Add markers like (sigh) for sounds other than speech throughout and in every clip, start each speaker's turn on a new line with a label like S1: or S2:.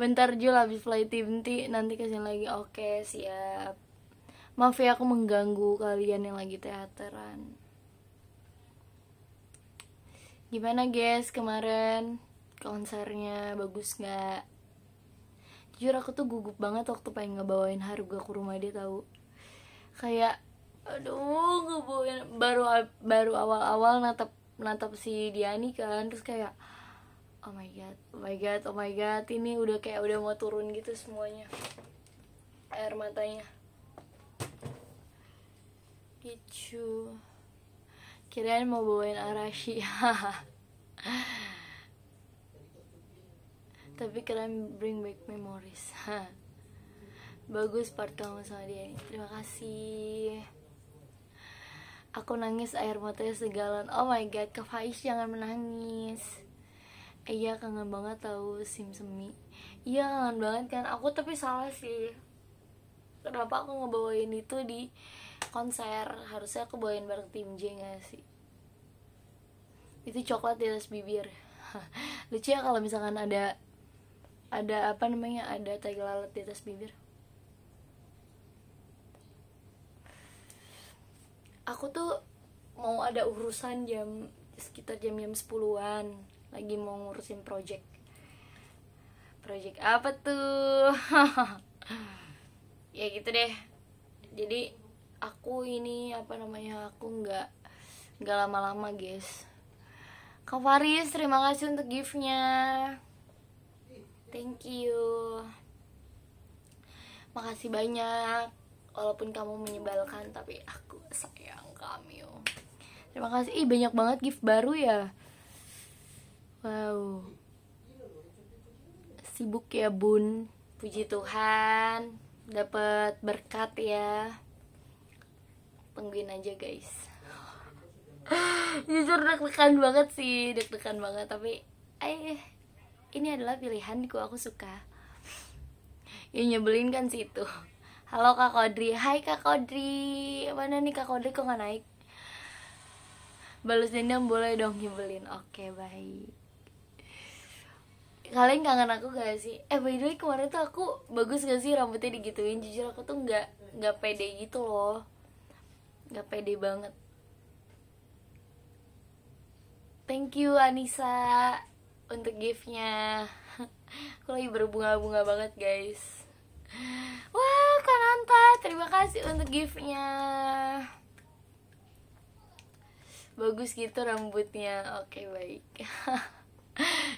S1: bentar Jul habis play tim nanti kesini lagi oke siap maaf ya aku mengganggu kalian yang lagi teateran gimana guys kemarin konsernya bagus nggak jujur aku tuh gugup banget waktu pengen ngebawain harga ke rumah dia tahu kayak aduh ngebawain baru baru awal-awal natap natap si Diani kan terus kayak oh my god oh my god oh my god ini udah kayak udah mau turun gitu semuanya air matanya gitu kirain mau bawain arashi (laughs) tapi kalian bring back memories (laughs) bagus part kamu sama dia ini. terima kasih aku nangis air matanya segalan oh my god kak Faiz jangan menangis iya kangen banget tahu simsemi iya kangen banget kan aku tapi salah sih kenapa aku ngebawain itu di konser harusnya aku bawain bareng tim J gak sih itu coklat di atas bibir (laughs) lucu ya kalau misalkan ada ada apa namanya ada tai lalat di atas bibir aku tuh mau ada urusan jam sekitar jam jam sepuluhan lagi mau ngurusin project project apa tuh (laughs) ya gitu deh jadi aku ini apa namanya aku nggak nggak lama-lama guys Kak Faris terima kasih untuk giftnya thank you makasih banyak walaupun kamu menyebalkan tapi aku sayang kamu terima kasih ih banyak banget gift baru ya Wow. Sibuk ya, Bun. Puji Tuhan, dapat berkat ya. Tungguin aja, guys. Jujur deg-degan banget sih, deg-degan banget, tapi eh ini adalah pilihanku, aku suka. Ya nyebelin kan sih itu. Halo Kak Kodri, hai Kak Kodri Mana nih Kak Kodri kok gak naik? Balas dendam boleh dong nyebelin Oke baik kalian kangen aku gak sih eh by the way kemarin tuh aku bagus gak sih rambutnya digituin jujur aku tuh nggak nggak pede gitu loh nggak pede banget thank you Anissa untuk giftnya (laughs) aku lagi berbunga-bunga banget guys wah Kananta terima kasih untuk giftnya bagus gitu rambutnya oke okay, baik (laughs)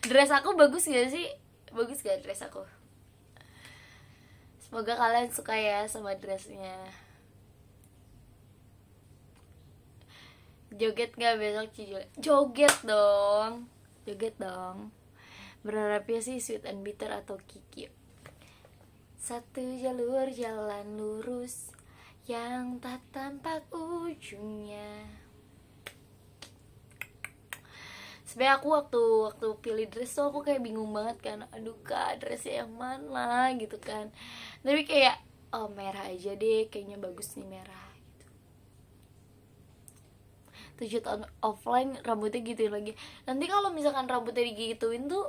S1: dress aku bagus gak sih bagus gak dress aku semoga kalian suka ya sama dressnya joget gak besok cijul joget dong joget dong Berharap berharapnya sih sweet and bitter atau kiki satu jalur jalan lurus yang tak tampak ujungnya sebenarnya aku waktu waktu pilih dress tuh aku kayak bingung banget kan aduh kak dressnya yang mana gitu kan tapi kayak oh merah aja deh kayaknya bagus nih merah gitu tujuh tahun offline rambutnya gitu lagi nanti kalau misalkan rambutnya digituin tuh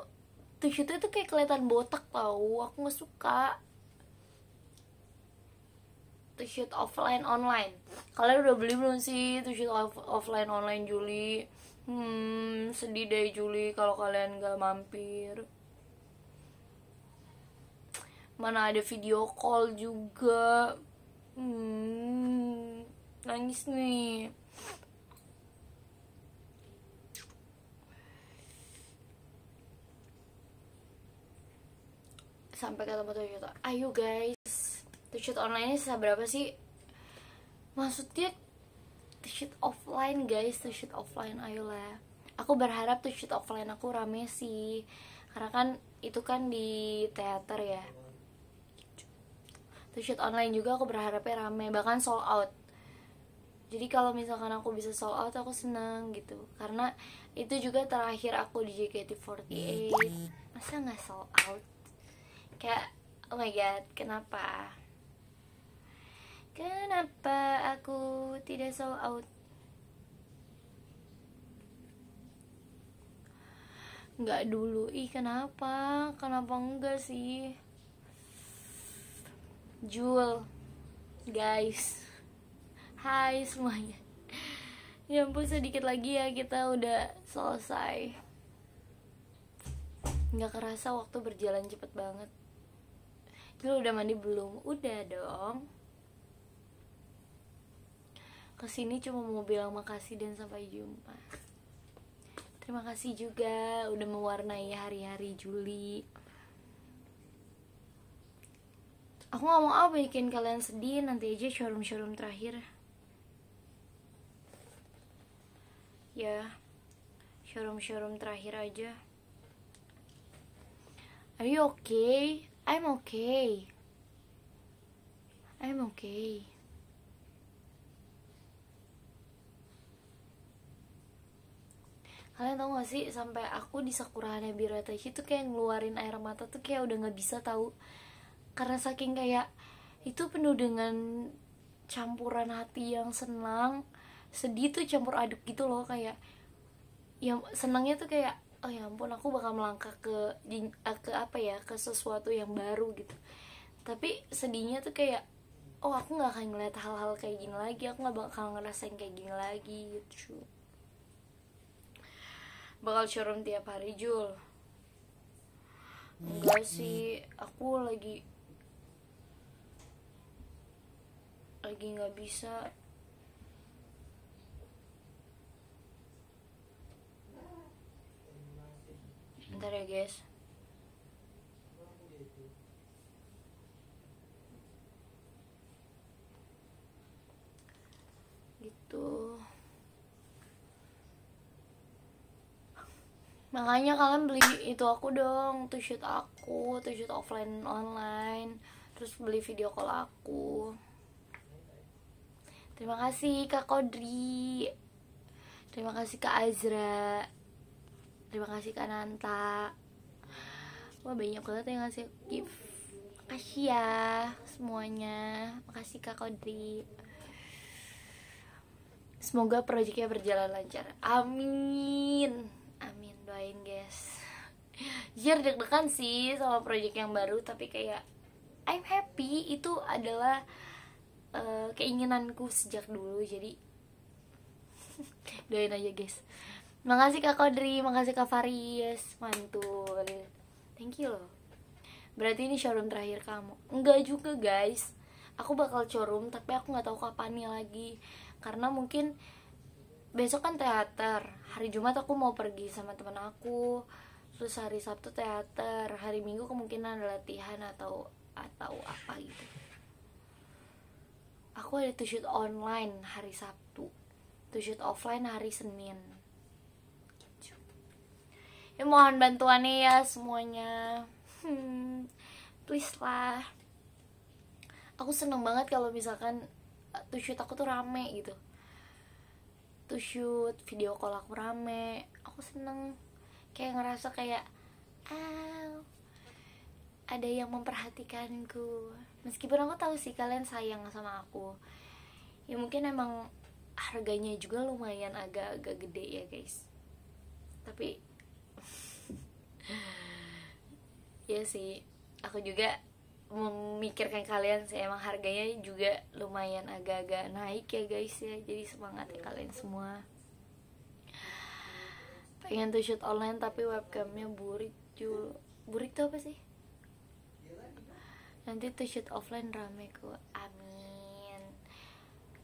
S1: tujuh itu kayak kelihatan botak tau aku nggak suka to shoot offline online kalian udah beli belum sih to shoot off offline online Juli Hmm, sedih deh Juli kalau kalian gak mampir. Mana ada video call juga. Hmm, nangis nih. sampai ketemu tuh juta gitu. ayo guys tuh online ini seberapa sih maksudnya shoot offline guys to shoot offline ayolah aku berharap to shoot offline aku rame sih karena kan itu kan di teater ya to shoot online juga aku berharapnya rame bahkan sold out jadi kalau misalkan aku bisa sold out aku seneng gitu karena itu juga terakhir aku di JKT48 masa nggak sold out kayak oh my god kenapa Kenapa aku tidak sold out? Nggak dulu, ih kenapa? Kenapa enggak sih? Jewel, guys, hai semuanya. Ya ampun sedikit lagi ya kita udah selesai. Nggak kerasa waktu berjalan cepet banget. Lu udah mandi belum? Udah dong kesini cuma mau bilang makasih dan sampai jumpa terima kasih juga udah mewarnai hari-hari Juli aku mau apa bikin kalian sedih nanti aja showroom-showroom terakhir ya showroom-showroom terakhir aja are you okay I'm okay I'm okay kalian tau gak sih sampai aku di sakurahannya biru itu kayak ngeluarin air mata tuh kayak udah nggak bisa tahu karena saking kayak itu penuh dengan campuran hati yang senang sedih tuh campur aduk gitu loh kayak yang senangnya tuh kayak oh ya ampun aku bakal melangkah ke eh, ke apa ya ke sesuatu yang baru gitu tapi sedihnya tuh kayak oh aku nggak akan ngeliat hal-hal kayak gini lagi aku nggak bakal ngerasain kayak gini lagi gitu bakal showroom tiap hari Jul enggak sih aku lagi lagi nggak bisa ntar ya guys gitu makanya kalian beli itu aku dong tuh aku tuh offline online terus beli video call aku terima kasih kak Kodri terima kasih kak Azra terima kasih kak Nanta wah banyak banget yang ngasih gift makasih ya semuanya makasih kak Kodri semoga proyeknya berjalan lancar amin amin doain guys jujur deg-degan sih sama project yang baru tapi kayak I'm happy itu adalah uh, keinginanku sejak dulu jadi (laughs) doain aja guys makasih kak Kodri makasih kak Faris mantul thank you loh berarti ini showroom terakhir kamu enggak juga guys aku bakal showroom tapi aku nggak tahu kapannya lagi karena mungkin besok kan teater hari Jumat aku mau pergi sama teman aku terus hari Sabtu teater hari Minggu kemungkinan ada latihan atau atau apa gitu aku ada to shoot online hari Sabtu to shoot offline hari Senin gitu. ya mohon bantuannya ya semuanya hmm, please lah aku seneng banget kalau misalkan eh, to shoot aku tuh rame gitu waktu shoot video call aku rame aku seneng kayak ngerasa kayak ah ada yang memperhatikanku meskipun aku tahu sih kalian sayang sama aku ya mungkin emang harganya juga lumayan agak-agak gede ya guys tapi (laughs) ya sih aku juga memikirkan kalian sih emang harganya juga lumayan agak-agak naik ya guys ya jadi semangat ya kalian semua pengen tuh shoot online tapi webcamnya burik jul burik tuh apa sih nanti tuh shoot offline rame kok amin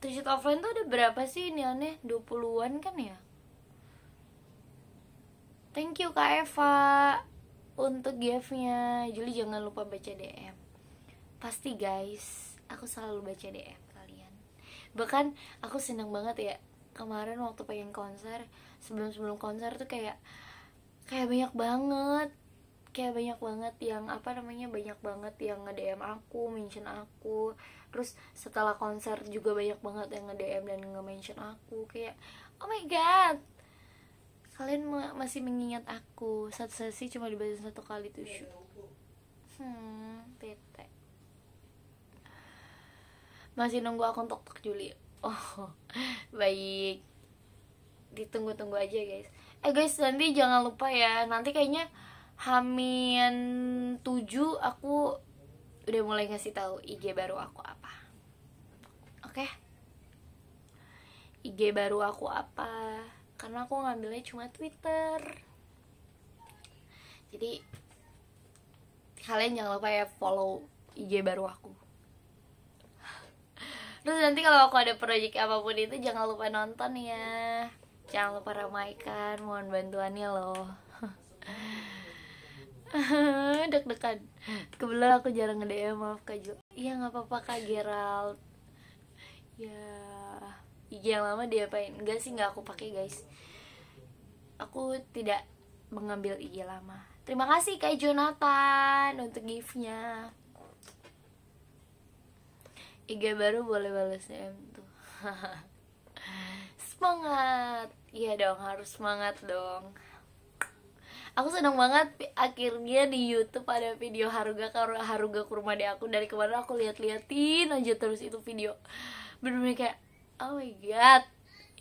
S1: tuh shoot offline tuh ada berapa sih ini aneh 20-an kan ya thank you kak Eva untuk gift-nya Juli jangan lupa baca DM pasti guys aku selalu baca DM kalian bahkan aku seneng banget ya kemarin waktu pengen konser sebelum sebelum konser tuh kayak kayak banyak banget kayak banyak banget yang apa namanya banyak banget yang nge DM aku mention aku terus setelah konser juga banyak banget yang nge DM dan nge mention aku kayak oh my god kalian ma masih mengingat aku satu sesi cuma dibaca satu kali tuh iya, hmm bete masih nunggu akun tok tok Juli oh (laughs) baik ditunggu-tunggu aja guys eh guys nanti jangan lupa ya nanti kayaknya Hamin 7 aku udah mulai ngasih tahu IG baru aku apa oke okay? IG baru aku apa karena aku ngambilnya cuma Twitter jadi kalian jangan lupa ya follow IG baru aku terus nanti kalau aku ada project apapun itu jangan lupa nonton ya jangan lupa ramaikan mohon bantuannya loh dek (laughs) dekat kebetulan aku jarang nge-DM maaf kak Jo iya nggak apa-apa kak Gerald ya IG yang lama diapain enggak sih nggak aku pakai guys aku tidak mengambil IG lama terima kasih kak Jonathan untuk gift-nya. IG baru boleh balas DM tuh (laughs) semangat iya dong harus semangat dong aku senang banget akhirnya di YouTube ada video haruga haruga kurma di aku dari kemarin aku lihat-liatin aja terus itu video bener-bener kayak oh my god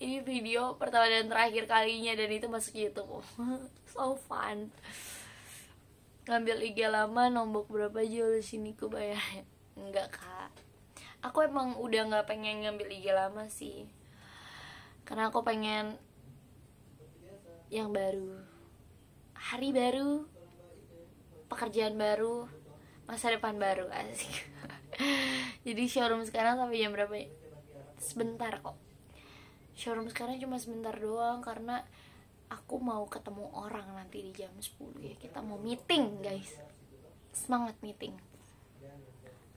S1: ini video pertama dan terakhir kalinya dan itu masuk YouTube (laughs) so fun ngambil IG lama nombok berapa aja sini ku bayar (laughs) enggak kak aku emang udah nggak pengen ngambil IG lama sih karena aku pengen yang baru hari baru pekerjaan baru masa depan baru asik (laughs) jadi showroom sekarang sampai jam berapa ya? sebentar kok showroom sekarang cuma sebentar doang karena aku mau ketemu orang nanti di jam 10 ya kita mau meeting guys semangat meeting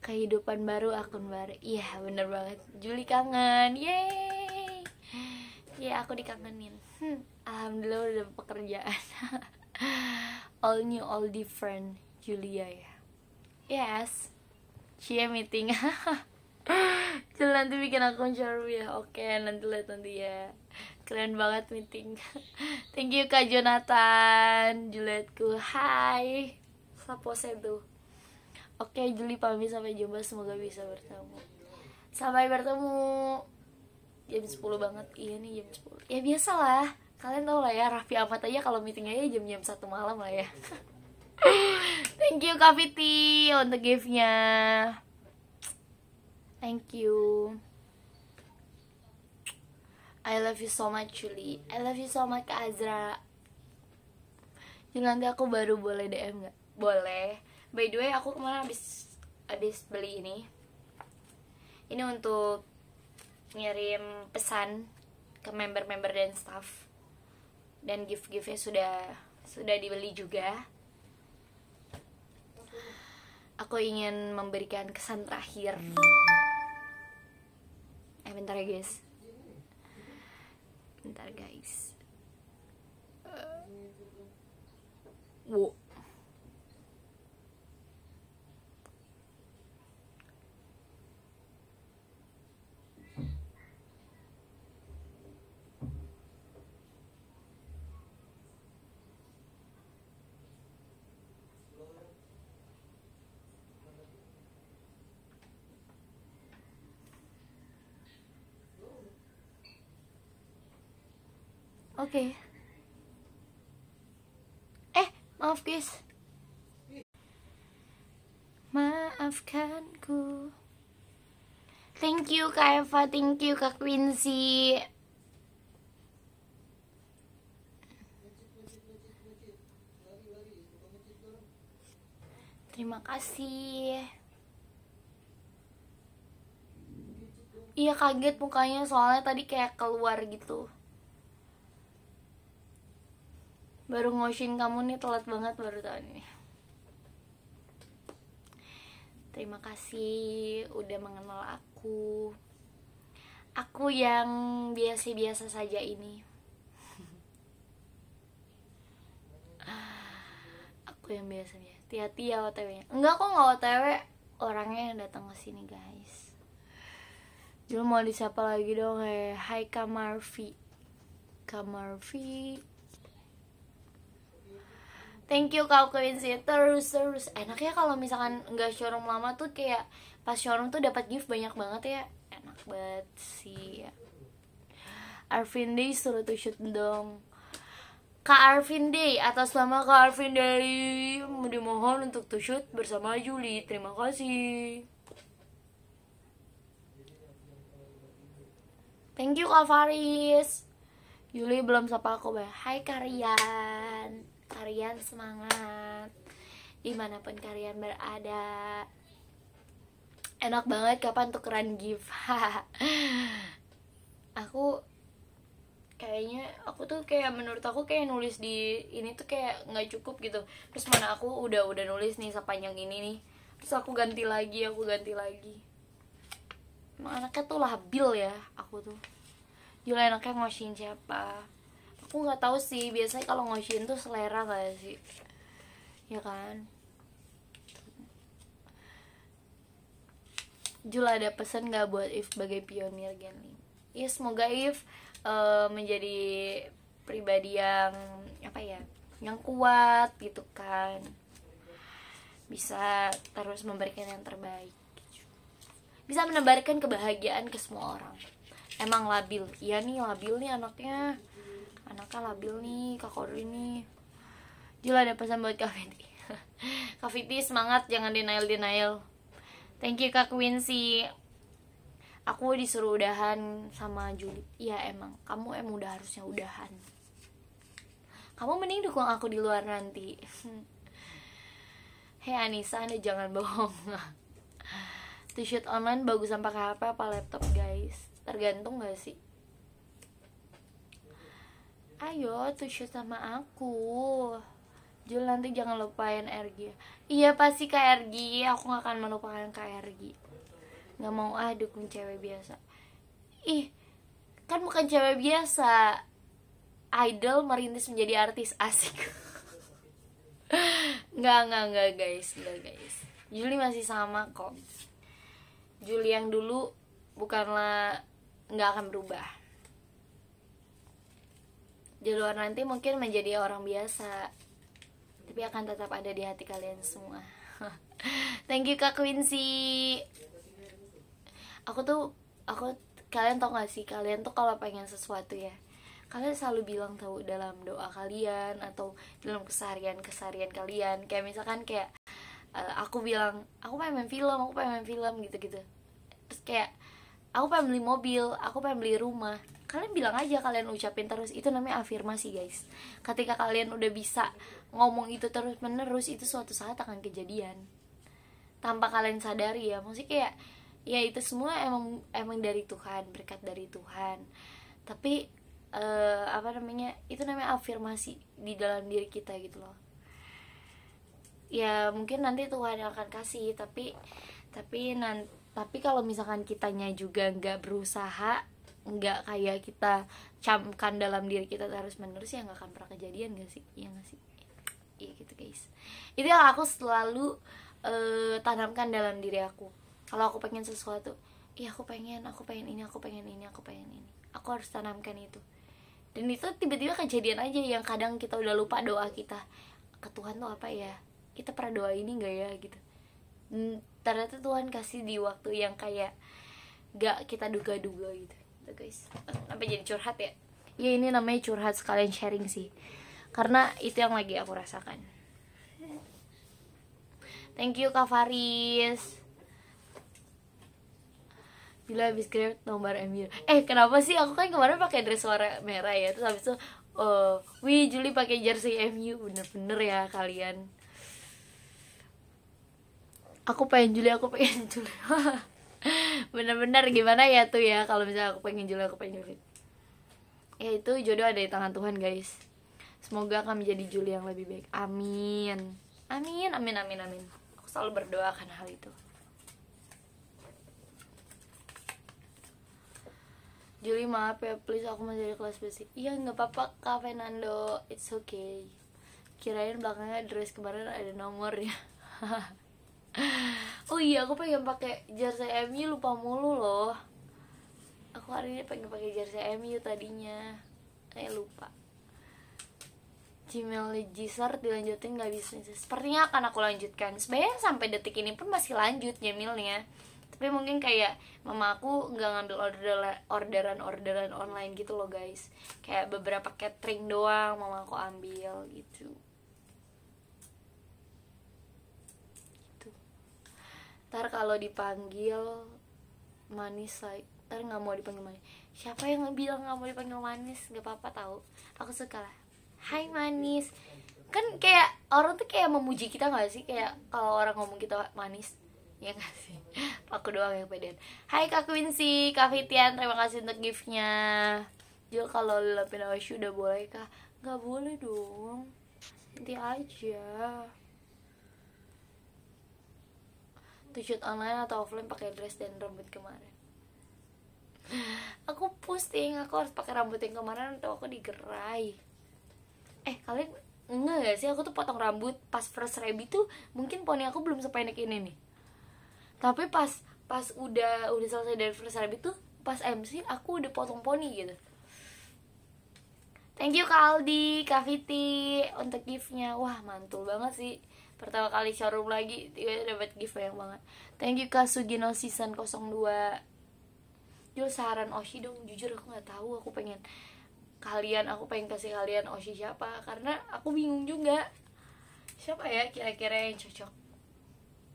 S1: kehidupan baru akun baru iya bener banget Juli kangen yeay ya aku dikangenin hmm, alhamdulillah udah pekerjaan (laughs) all new all different Julia ya yes cie meeting Jadi (laughs) nanti bikin akun baru ya oke nanti lihat nanti ya keren banget meeting (laughs) thank you kak Jonathan Julietku hai Sapo tuh Oke, Juli pamit sampai jumpa semoga bisa bertemu. Sampai bertemu jam 10 banget. Iya nih jam 10. Ya biasalah. Kalian tau lah ya, Raffi Ahmad aja kalau meeting aja jam-jam satu malam lah ya. (laughs) Thank you Kak untuk gift-nya. Thank you. I love you so much Julie. I love you so much Kak Azra. Jadi nanti aku baru boleh DM gak? Boleh by the way aku kemarin habis habis beli ini ini untuk ngirim pesan ke member-member dan staff dan gift-giftnya sudah sudah dibeli juga aku ingin memberikan kesan terakhir eh bentar ya guys bentar guys uh, eh. wow Oke. Okay. Eh, maaf guys. Maafkanku. Thank you Kak Eva, thank you Kak Quincy. Terima kasih. Iya kaget mukanya soalnya tadi kayak keluar gitu. baru ngosin kamu nih telat banget baru tahun ini terima kasih udah mengenal aku aku yang biasa-biasa saja ini (laughs) aku yang biasa-biasa hati-hati ya otw -nya. enggak kok nggak otw orangnya yang datang ke sini guys Jul mau disapa lagi dong eh Hai Kamarvi Kamarvi thank you kau Queen sih terus terus enak ya kalau misalkan nggak showroom lama tuh kayak pas showroom tuh dapat gift banyak banget ya enak banget sih ya. Arvin Day suruh tuh shoot dong Kak Arvin Day atas nama Kak Arvin Day dimohon untuk tuh shoot bersama Juli terima kasih Thank you Kak Faris Yuli belum sapa aku Hai Karian kalian semangat dimanapun kalian berada enak banget kapan tukeran gift (laughs) aku kayaknya aku tuh kayak menurut aku kayak nulis di ini tuh kayak nggak cukup gitu terus mana aku udah udah nulis nih sepanjang ini nih terus aku ganti lagi aku ganti lagi emang anaknya tuh labil ya aku tuh Jula enaknya ngosin siapa aku nggak tahu sih biasanya kalau ngoshin tuh selera gak sih ya kan Jul ada pesan nggak buat If sebagai pionir Gen Iya Ya semoga If uh, menjadi pribadi yang apa ya, yang kuat gitu kan. Bisa terus memberikan yang terbaik. Bisa menebarkan kebahagiaan ke semua orang. Emang labil, iya nih labil nih anaknya anaknya labil nih kak Kodri nih Jula ada pesan buat Kak Fiti (laughs) Kak Fiti semangat jangan denial-denial Thank you Kak Quincy Aku disuruh udahan sama Juli Iya emang kamu emang udah harusnya udahan Kamu mending dukung aku di luar nanti (laughs) Hei Anissa anda jangan bohong (laughs) T-shirt online bagus sampai pakai HP apa laptop guys Tergantung gak sih ayo tuh shoot sama aku Jul nanti jangan lupain RG iya pasti KRG, RG aku gak akan melupakan KRG. RG nggak mau ah dukung cewek biasa ih kan bukan cewek biasa idol merintis menjadi artis asik (laughs) nggak nggak nggak guys nggak guys Juli masih sama kok Juli yang dulu bukanlah nggak akan berubah di luar nanti mungkin menjadi orang biasa tapi akan tetap ada di hati kalian semua (laughs) thank you kak Quincy aku tuh aku kalian tau gak sih kalian tuh kalau pengen sesuatu ya kalian selalu bilang tahu dalam doa kalian atau dalam keseharian keseharian kalian kayak misalkan kayak eh, aku bilang aku pengen main film aku pengen main film gitu gitu terus kayak aku pengen beli mobil aku pengen beli rumah kalian bilang aja kalian ucapin terus itu namanya afirmasi guys ketika kalian udah bisa ngomong itu terus menerus itu suatu saat akan kejadian tanpa kalian sadari ya maksudnya kayak ya itu semua emang emang dari Tuhan berkat dari Tuhan tapi uh, apa namanya itu namanya afirmasi di dalam diri kita gitu loh ya mungkin nanti Tuhan yang akan kasih tapi tapi nanti tapi kalau misalkan kitanya juga nggak berusaha nggak kayak kita camkan dalam diri kita terus menerus ya nggak akan pernah kejadian gak sih ya gak sih iya gitu guys itu yang aku selalu uh, tanamkan dalam diri aku kalau aku pengen sesuatu iya aku pengen aku pengen ini aku pengen ini aku pengen ini aku harus tanamkan itu dan itu tiba-tiba kejadian aja yang kadang kita udah lupa doa kita ke Tuhan tuh apa ya kita pernah doa ini nggak ya gitu ternyata Tuhan kasih di waktu yang kayak gak kita duga-duga gitu tuh gitu, guys sampai jadi curhat ya ya ini namanya curhat sekalian sharing sih karena itu yang lagi aku rasakan thank you kak Faris Bila habis grab nomor MU eh kenapa sih aku kan kemarin pakai dress warna merah ya terus habis itu uh, wih Juli pakai jersey MU bener-bener ya kalian aku pengen Juli aku pengen (laughs) Juli bener-bener gimana ya tuh ya kalau misalnya aku pengen Juli aku pengen Juli ya itu jodoh ada di tangan Tuhan guys semoga kami jadi Juli yang lebih baik amin amin amin amin amin aku selalu berdoa karena hal itu Juli maaf ya please aku masih di kelas besi iya nggak apa-apa kak Fernando it's okay kirain belakangnya dress kemarin ada nomor ya (laughs) (laughs) oh iya aku pengen pakai jersey MU lupa mulu loh aku hari ini pengen pakai jersey MU tadinya kayak eh, lupa Gmail Legisar dilanjutin gak bisa Sepertinya akan aku lanjutkan Sebenernya sampai detik ini pun masih lanjut Gmailnya Tapi mungkin kayak Mama aku gak ngambil orderan-orderan online gitu loh guys Kayak beberapa catering doang Mama aku ambil gitu ntar kalau dipanggil manis like ntar nggak mau dipanggil manis siapa yang bilang nggak mau dipanggil manis nggak apa-apa tahu aku suka lah Hai manis kan kayak orang tuh kayak memuji kita nggak sih kayak kalau orang ngomong kita gitu, manis ya nggak sih (laughs) aku doang yang pedean Hai Kak Quincy Kak Fitian terima kasih untuk giftnya jual kalau lapin awasi udah boleh kah nggak boleh dong nanti aja to shoot online atau offline pakai dress dan rambut kemarin (laughs) aku pusing aku harus pakai rambut yang kemarin atau aku digerai eh kalian enggak gak sih aku tuh potong rambut pas first rabbit tuh mungkin poni aku belum sependek ini nih tapi pas pas udah udah selesai dari first rabbit tuh pas MC aku udah potong poni gitu Thank you Kaldi, Aldi, Kak Viti untuk giftnya Wah mantul banget sih pertama kali showroom lagi tiba dapat gift banyak banget thank you kak Sugino season 02 Jual saran Oshi dong jujur aku nggak tahu aku pengen kalian aku pengen kasih kalian Oshi siapa karena aku bingung juga siapa ya kira-kira yang cocok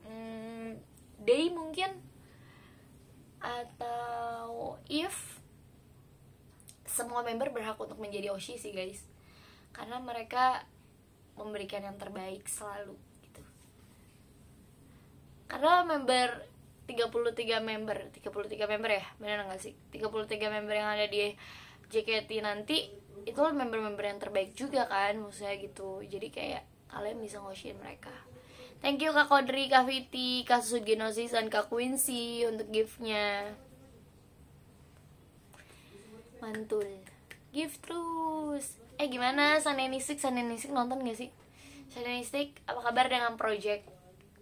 S1: hmm, Day mungkin atau If semua member berhak untuk menjadi Oshi sih guys karena mereka memberikan yang terbaik selalu karena member 33 member 33 member ya bener nggak sih 33 member yang ada di JKT nanti itu member-member yang terbaik juga kan maksudnya gitu jadi kayak kalian bisa ngosin mereka thank you kak Kodri kak Viti kak Suginosis dan kak Quincy untuk giftnya mantul gift terus eh gimana Sanenistik Sanenistik nonton gak sih Sanenistik apa kabar dengan project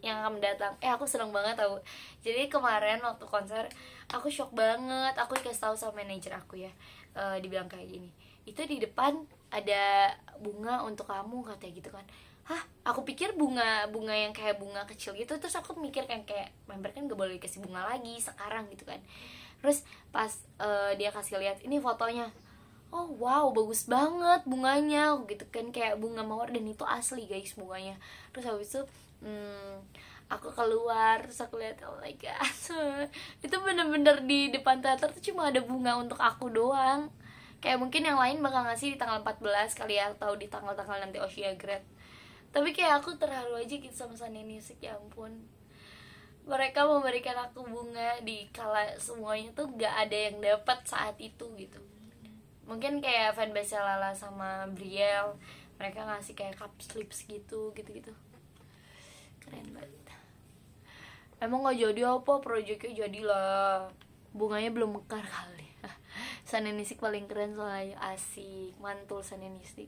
S1: yang akan mendatang eh aku seneng banget tau jadi kemarin waktu konser aku shock banget aku dikasih tahu sama manajer aku ya uh, dibilang kayak gini itu di depan ada bunga untuk kamu katanya gitu kan hah aku pikir bunga bunga yang kayak bunga kecil gitu terus aku mikir kan kayak member kan gak boleh dikasih bunga lagi sekarang gitu kan terus pas uh, dia kasih lihat ini fotonya oh wow bagus banget bunganya gitu kan kayak bunga mawar dan itu asli guys bunganya terus habis itu hmm, aku keluar terus aku lihat oh my god (laughs) itu bener-bener di depan teater tuh cuma ada bunga untuk aku doang kayak mungkin yang lain bakal ngasih di tanggal 14 kali ya atau di tanggal-tanggal nanti Oshia Grad tapi kayak aku terharu aja gitu sama Sunny Music ya ampun mereka memberikan aku bunga di kala semuanya tuh gak ada yang dapat saat itu gitu mungkin kayak fanbase Lala sama Brielle mereka ngasih kayak cup slips gitu gitu gitu keren banget emang nggak jadi apa proyeknya jadilah bunganya belum mekar kali sanenisik (laughs) paling keren soalnya asik mantul sanenisik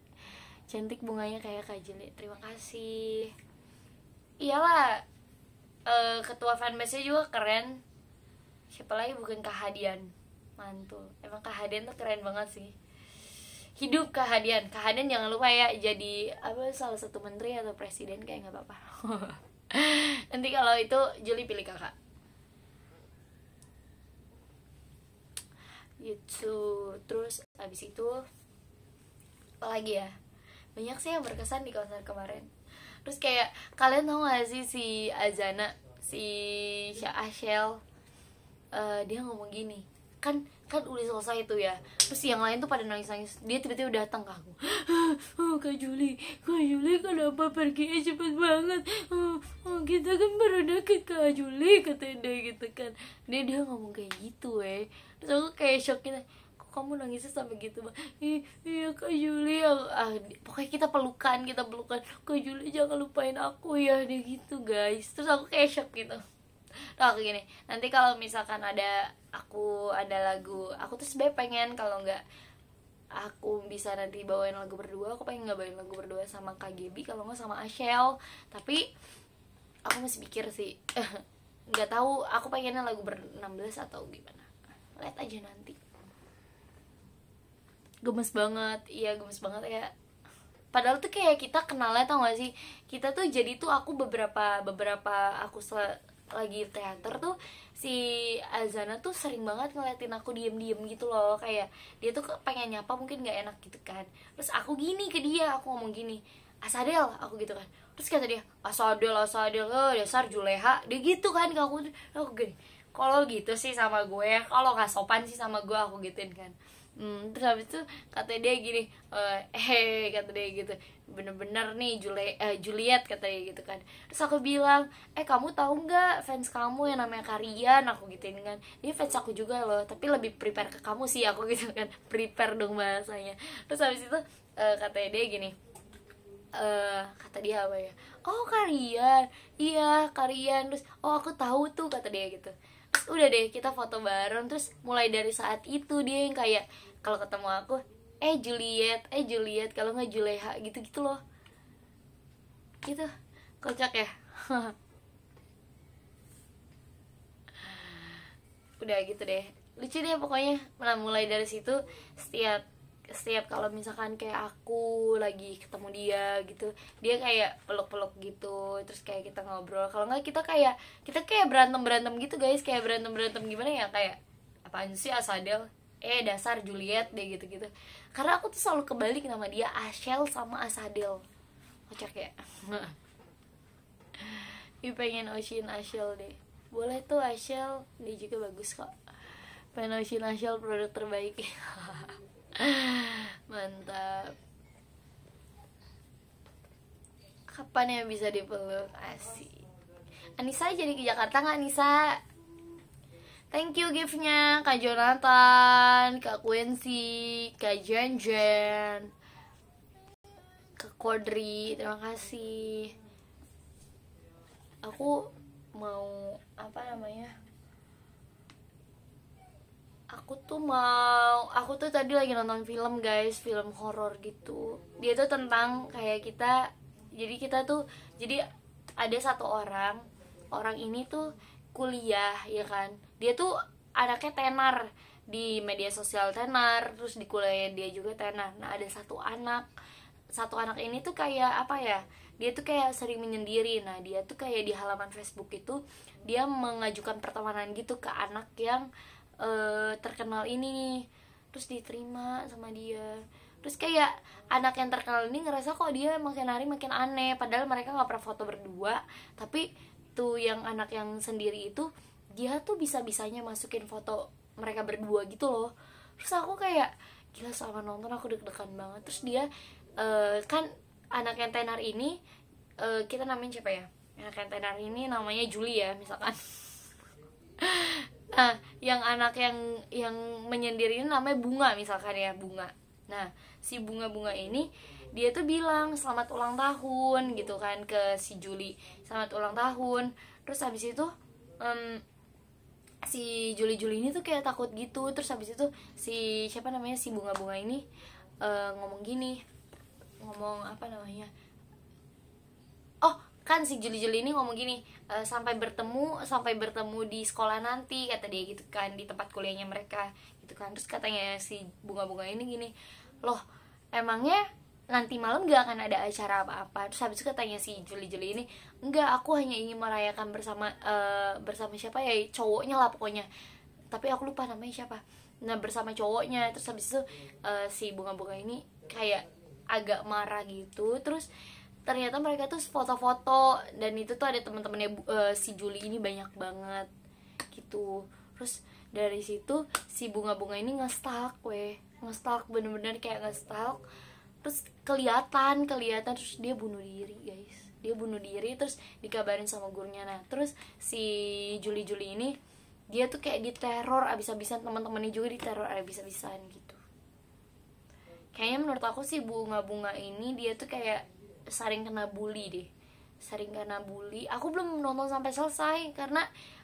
S1: cantik bunganya kayak kajeli terima kasih iyalah e, ketua fanbase juga keren siapa lagi bukan kehadian mantul emang kehadian tuh keren banget sih hidup kehadian kehadian jangan lupa ya jadi apa salah satu menteri atau presiden kayak nggak apa-apa (laughs) nanti kalau itu Juli pilih kakak gitu terus abis itu apa lagi ya banyak sih yang berkesan di konser kemarin terus kayak kalian tau gak sih si Azana si Syah Ashel uh, eh, dia ngomong gini kan kan udah selesai itu ya terus yang lain tuh pada nangis nangis dia tiba-tiba datang ke aku (gasps) oh, kak Juli kak Juli kenapa pergi cepet banget oh, oh, kita kan baru deket kak Juli kata dia gitu kan dia dia ngomong kayak gitu eh terus aku kayak shock gitu kok kamu nangisnya sampai gitu bang iya kak Juli ah, pokoknya kita pelukan kita pelukan kak Juli jangan lupain aku ya dia gitu guys terus aku kayak shock gitu Tuh aku gini nanti kalau misalkan ada aku ada lagu aku tuh sebenernya pengen kalau nggak aku bisa nanti bawain lagu berdua aku pengen nggak bawain lagu berdua sama KGB kalau nggak sama Ashel tapi aku masih pikir sih (laughs) nggak tahu aku pengennya lagu ber 16 atau gimana lihat aja nanti gemes banget iya gemes banget ya padahal tuh kayak kita kenalnya tau gak sih kita tuh jadi tuh aku beberapa beberapa aku lagi teater tuh si Azana tuh sering banget ngeliatin aku diem-diem gitu loh kayak dia tuh pengen nyapa mungkin nggak enak gitu kan terus aku gini ke dia aku ngomong gini Asadel aku gitu kan terus kata dia Asadel Asadel oh, eh, dasar Juleha dia gitu kan ke aku aku gini kalau gitu sih sama gue kalau nggak sopan sih sama gue aku gituin kan hmm, terus habis itu kata dia gini eh, (laughs) eh kata dia gitu bener-bener nih Juliet, uh, eh, Juliet katanya gitu kan terus aku bilang eh kamu tahu nggak fans kamu yang namanya Karian aku gituin kan dia fans aku juga loh tapi lebih prepare ke kamu sih aku (laughs) gitu kan prepare dong bahasanya terus habis itu uh, katanya dia gini uh, kata dia apa ya oh Karian iya Karian terus oh aku tahu tuh kata dia gitu terus udah deh kita foto bareng terus mulai dari saat itu dia yang kayak kalau ketemu aku eh Juliet eh Juliet kalau nggak Juleha gitu gitu loh gitu kocak ya (laughs) udah gitu deh lucu deh pokoknya nah, mulai dari situ setiap setiap kalau misalkan kayak aku lagi ketemu dia gitu dia kayak peluk-peluk gitu terus kayak kita ngobrol kalau nggak kita kayak kita kayak berantem berantem gitu guys kayak berantem berantem gimana ya kayak apaan sih asadel eh dasar Juliet deh gitu-gitu karena aku tuh selalu kebalik nama dia Ashel sama Asadel kocak ya (laughs) Ih pengen Oshin Ashel deh boleh tuh Ashel dia juga bagus kok pengen Oshin Ashel produk terbaik (laughs) mantap kapan ya bisa dipeluk asik Anissa jadi ke Jakarta nggak Anissa Thank you giftnya Kak Jonathan, Kak Quincy, Kak Janjan, Kak Kodri, terima kasih. Aku mau apa namanya? Aku tuh mau, aku tuh tadi lagi nonton film guys, film horor gitu. Dia tuh tentang kayak kita, jadi kita tuh, jadi ada satu orang, orang ini tuh kuliah ya kan dia tuh anaknya tenar di media sosial tenar terus di kuliah dia juga tenar nah ada satu anak satu anak ini tuh kayak apa ya dia tuh kayak sering menyendiri nah dia tuh kayak di halaman Facebook itu dia mengajukan pertemanan gitu ke anak yang uh, terkenal ini terus diterima sama dia terus kayak anak yang terkenal ini ngerasa kok dia makin hari makin aneh padahal mereka nggak pernah foto berdua tapi itu yang anak yang sendiri itu dia tuh bisa bisanya masukin foto mereka berdua gitu loh terus aku kayak gila selama nonton aku deg-degan banget terus dia uh, kan anak yang tenar ini uh, kita namain siapa ya anak yang tenar ini namanya Juli ya misalkan nah yang anak yang yang menyendiri ini namanya bunga misalkan ya bunga nah si bunga bunga ini dia tuh bilang selamat ulang tahun gitu kan ke si Juli selamat ulang tahun terus habis itu um, si Juli Juli ini tuh kayak takut gitu terus habis itu si siapa namanya si bunga bunga ini uh, ngomong gini ngomong apa namanya oh kan si Juli Juli ini ngomong gini e, sampai bertemu sampai bertemu di sekolah nanti kata dia gitu kan di tempat kuliahnya mereka gitu kan terus katanya si bunga bunga ini gini loh emangnya nanti malam gak akan ada acara apa-apa terus habis itu katanya si Juli-Juli ini enggak aku hanya ingin merayakan bersama uh, bersama siapa ya cowoknya lah pokoknya tapi aku lupa namanya siapa nah bersama cowoknya terus habis itu uh, si bunga-bunga ini kayak agak marah gitu terus ternyata mereka tuh foto-foto dan itu tuh ada teman-temannya uh, si Juli ini banyak banget gitu terus dari situ si bunga-bunga ini ngestalk weh ngestalk bener-bener kayak ngestalk terus kelihatan kelihatan terus dia bunuh diri guys dia bunuh diri terus dikabarin sama gurunya nah terus si Juli Juli ini dia tuh kayak di teror abis-abisan teman-temannya juga di diteror abis-abisan gitu kayaknya menurut aku sih bunga-bunga ini dia tuh kayak sering kena bully deh sering kena bully aku belum nonton sampai selesai karena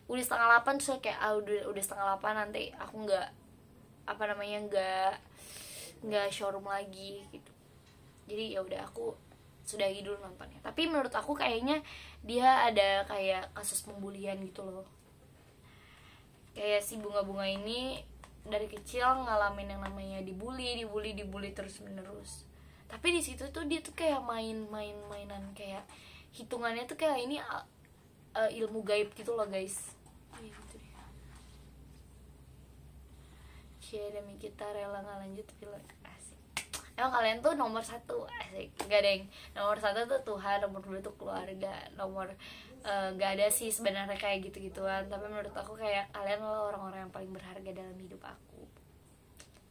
S1: udah setengah delapan terus kayak ah, udah udah setengah delapan nanti aku nggak apa namanya nggak nggak showroom lagi gitu jadi ya udah aku sudahi dulu nontonnya tapi menurut aku kayaknya dia ada kayak kasus pembulian gitu loh kayak si bunga-bunga ini dari kecil ngalamin yang namanya dibully dibully dibully terus menerus tapi di situ tuh dia tuh kayak main-main mainan kayak hitungannya tuh kayak ini uh, ilmu gaib gitu loh guys Cie iya, gitu demi kita rela nggak lanjut film emang kalian tuh nomor satu asik gak ada yang nomor satu tuh Tuhan nomor dua tuh keluarga nomor eh, nggak gak ada sih sebenarnya kayak gitu gituan tapi menurut aku kayak kalian lo orang-orang yang paling berharga dalam hidup aku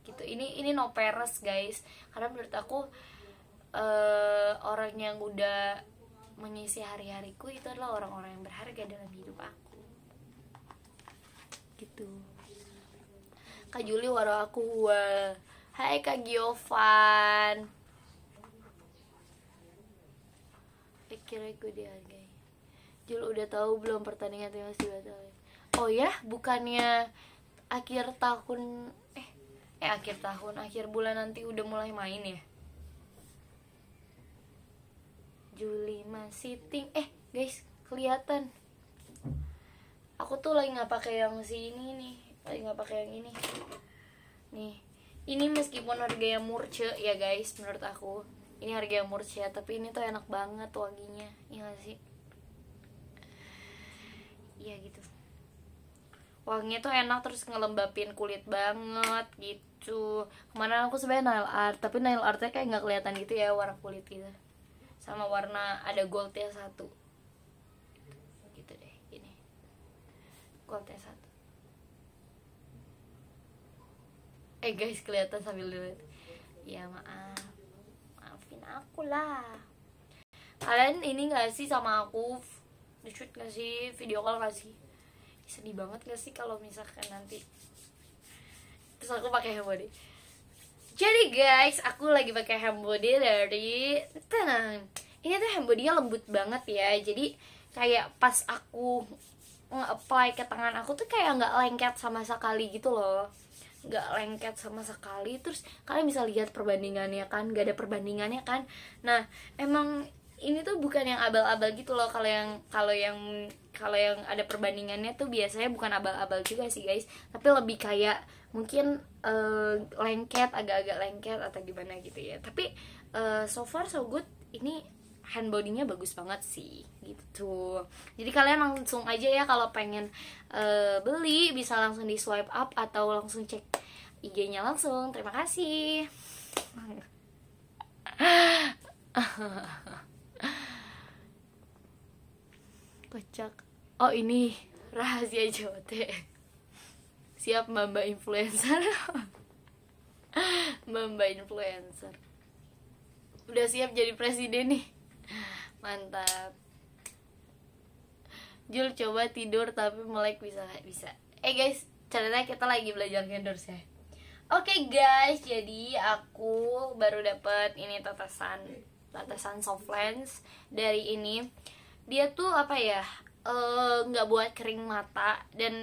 S1: gitu ini ini no peres guys karena menurut aku uh, orang yang udah mengisi hari-hariku itu adalah orang-orang yang berharga dalam hidup aku gitu Kak Juli waro aku wah eh, Hai Kak Giovan Akhirnya eh, gue dihargai Jul udah tahu belum pertandingan timnas dibatalin Oh ya, bukannya akhir tahun eh eh akhir tahun, akhir bulan nanti udah mulai main ya? Juli masih ting eh guys kelihatan aku tuh lagi gak pakai yang si ini nih lagi gak pakai yang ini nih ini meskipun harganya murce ya guys menurut aku ini harga yang murce ya, tapi ini tuh enak banget wanginya ya gak sih iya gitu wanginya tuh enak terus ngelembapin kulit banget gitu kemarin aku sebenarnya nail art tapi nail artnya kayak nggak kelihatan gitu ya warna kulit gitu sama warna ada goldnya satu gitu deh ini goldnya satu eh guys kelihatan sambil dulu ya maaf maafin aku lah kalian ini gak sih sama aku di shoot gak sih video call gak sih sedih banget gak sih kalau misalkan nanti terus aku pakai handbody jadi guys aku lagi pakai handbody dari tenang ini tuh handbodynya lembut banget ya jadi kayak pas aku nge-apply ke tangan aku tuh kayak nggak lengket sama sekali gitu loh nggak lengket sama sekali terus kalian bisa lihat perbandingannya kan nggak ada perbandingannya kan nah emang ini tuh bukan yang abal-abal gitu loh kalau yang kalau yang kalau yang ada perbandingannya tuh biasanya bukan abal-abal juga sih guys tapi lebih kayak mungkin uh, lengket agak-agak lengket atau gimana gitu ya tapi uh, so far so good ini hand bodinya bagus banget sih gitu jadi kalian langsung aja ya kalau pengen uh, beli bisa langsung di swipe up atau langsung cek IG-nya langsung terima kasih (laughs) kocak oh ini rahasia jote siap Mamba influencer Mamba (laughs) influencer udah siap jadi presiden nih mantap Jul coba tidur tapi melek bisa nggak bisa eh guys caranya kita lagi belajar endorse ya oke okay, guys jadi aku baru dapet ini tetesan tetesan soft lens dari ini dia tuh apa ya eh, nggak uh, buat kering mata dan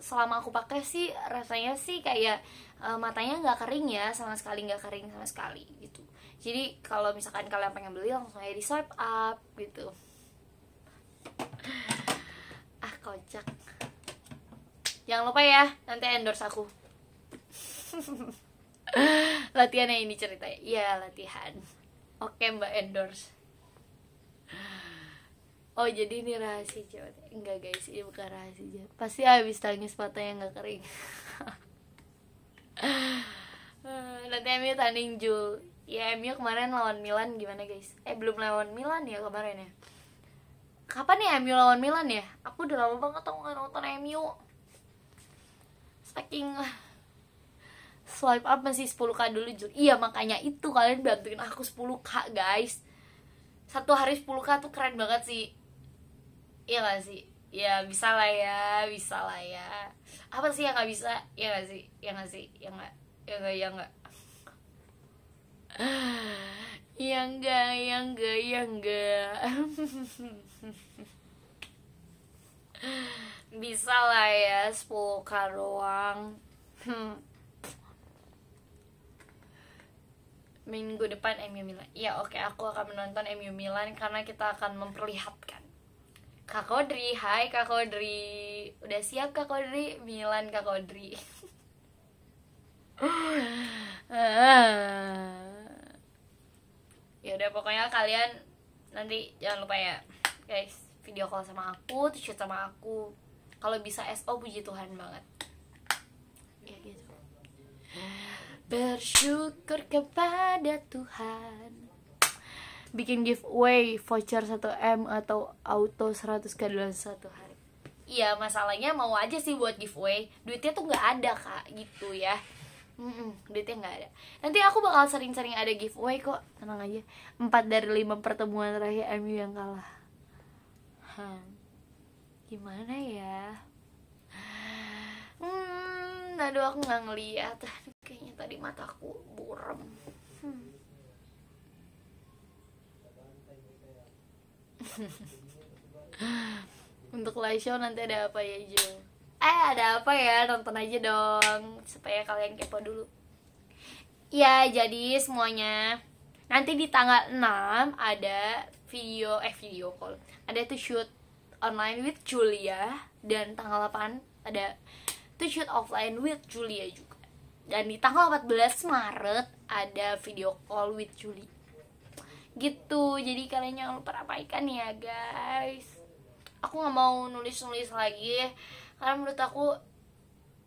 S1: selama aku pakai sih rasanya sih kayak uh, matanya nggak kering ya sama sekali nggak kering sama sekali gitu jadi kalau misalkan kalian pengen beli langsung aja di swipe up gitu ah kocak jangan lupa ya nanti endorse aku (laughs) latihannya ini ceritanya iya latihan oke mbak endorse oh jadi ini rahasia cewek enggak guys ini bukan rahasia pasti habis tangis mata yang nggak kering (laughs) nanti Emi tanding Jul ya MU kemarin lawan Milan gimana guys eh belum lawan Milan ya kemarin ya kapan ya MU lawan Milan ya aku udah lama banget tau nggak nonton MU saking swipe up masih 10k dulu Jun iya makanya itu kalian bantuin aku 10k guys satu hari 10k tuh keren banget sih iya gak sih ya bisa lah ya bisa lah ya apa sih yang gak bisa iya gak sih iya gak sih iya nggak iya nggak iya nggak ya enggak ya enggak ya enggak bisa lah ya 10 k minggu depan MU Milan ya oke okay, aku akan menonton MU Milan karena kita akan memperlihatkan Kak Kodri, hai Kak Kodri Udah siap Kak Kodri? Milan Kak Kodri (laughs) ah ya udah pokoknya kalian nanti jangan lupa ya guys video call sama aku t-shirt sama aku kalau bisa SO puji Tuhan banget ya gitu bersyukur kepada Tuhan bikin giveaway voucher 1M atau auto 100 ke dalam satu hari Iya masalahnya mau aja sih buat giveaway Duitnya tuh nggak ada kak gitu ya Mm-mm, duitnya nggak ada nanti aku bakal sering-sering ada giveaway kok tenang aja empat dari lima pertemuan terakhir MU yang kalah hmm. gimana ya hmm aduh aku nggak ngeliat kayaknya tadi mataku buram hmm. (laughs) untuk live show nanti ada apa ya Jo eh ada apa ya nonton aja dong supaya kalian kepo dulu ya jadi semuanya nanti di tanggal 6 ada video eh video call ada itu shoot online with Julia dan tanggal 8 ada to shoot offline with Julia juga dan di tanggal 14 Maret ada video call with Julia gitu jadi kalian jangan lupa abaikan ya guys aku nggak mau nulis nulis lagi karena menurut aku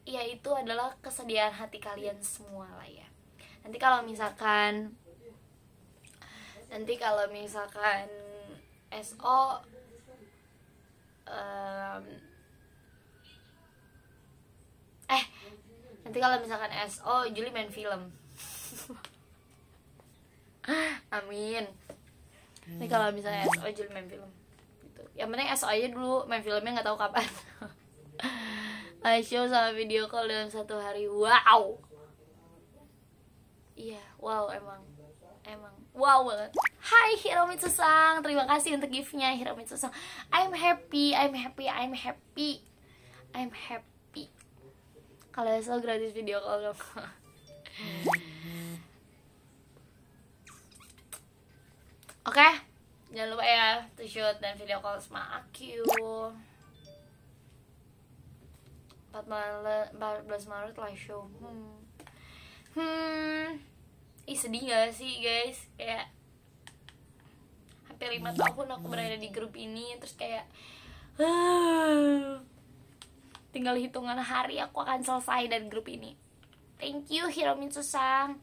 S1: ya itu adalah kesediaan hati kalian semua lah ya nanti kalau misalkan nanti kalau misalkan SO um, eh nanti kalau misalkan SO Juli main film (laughs) amin nanti kalau misalkan SO Juli main film gitu yang penting SO aja dulu main filmnya nggak tahu kapan (laughs) show sama video call dalam satu hari wow iya yeah, wow emang emang wow banget Hai Hiromitsu Sang terima kasih untuk giftnya Hiromitsu Sang I'm happy I'm happy I'm happy I'm happy kalau esok gratis video call dong (laughs) Oke, okay? jangan lupa ya to shoot dan video call sama aku empat malam, belas Maret live show hmm. hmm ih sedih gak sih guys kayak hampir lima tahun aku berada di grup ini terus kayak uh, (sighs) tinggal hitungan hari aku akan selesai dari grup ini thank you Hiromin Susang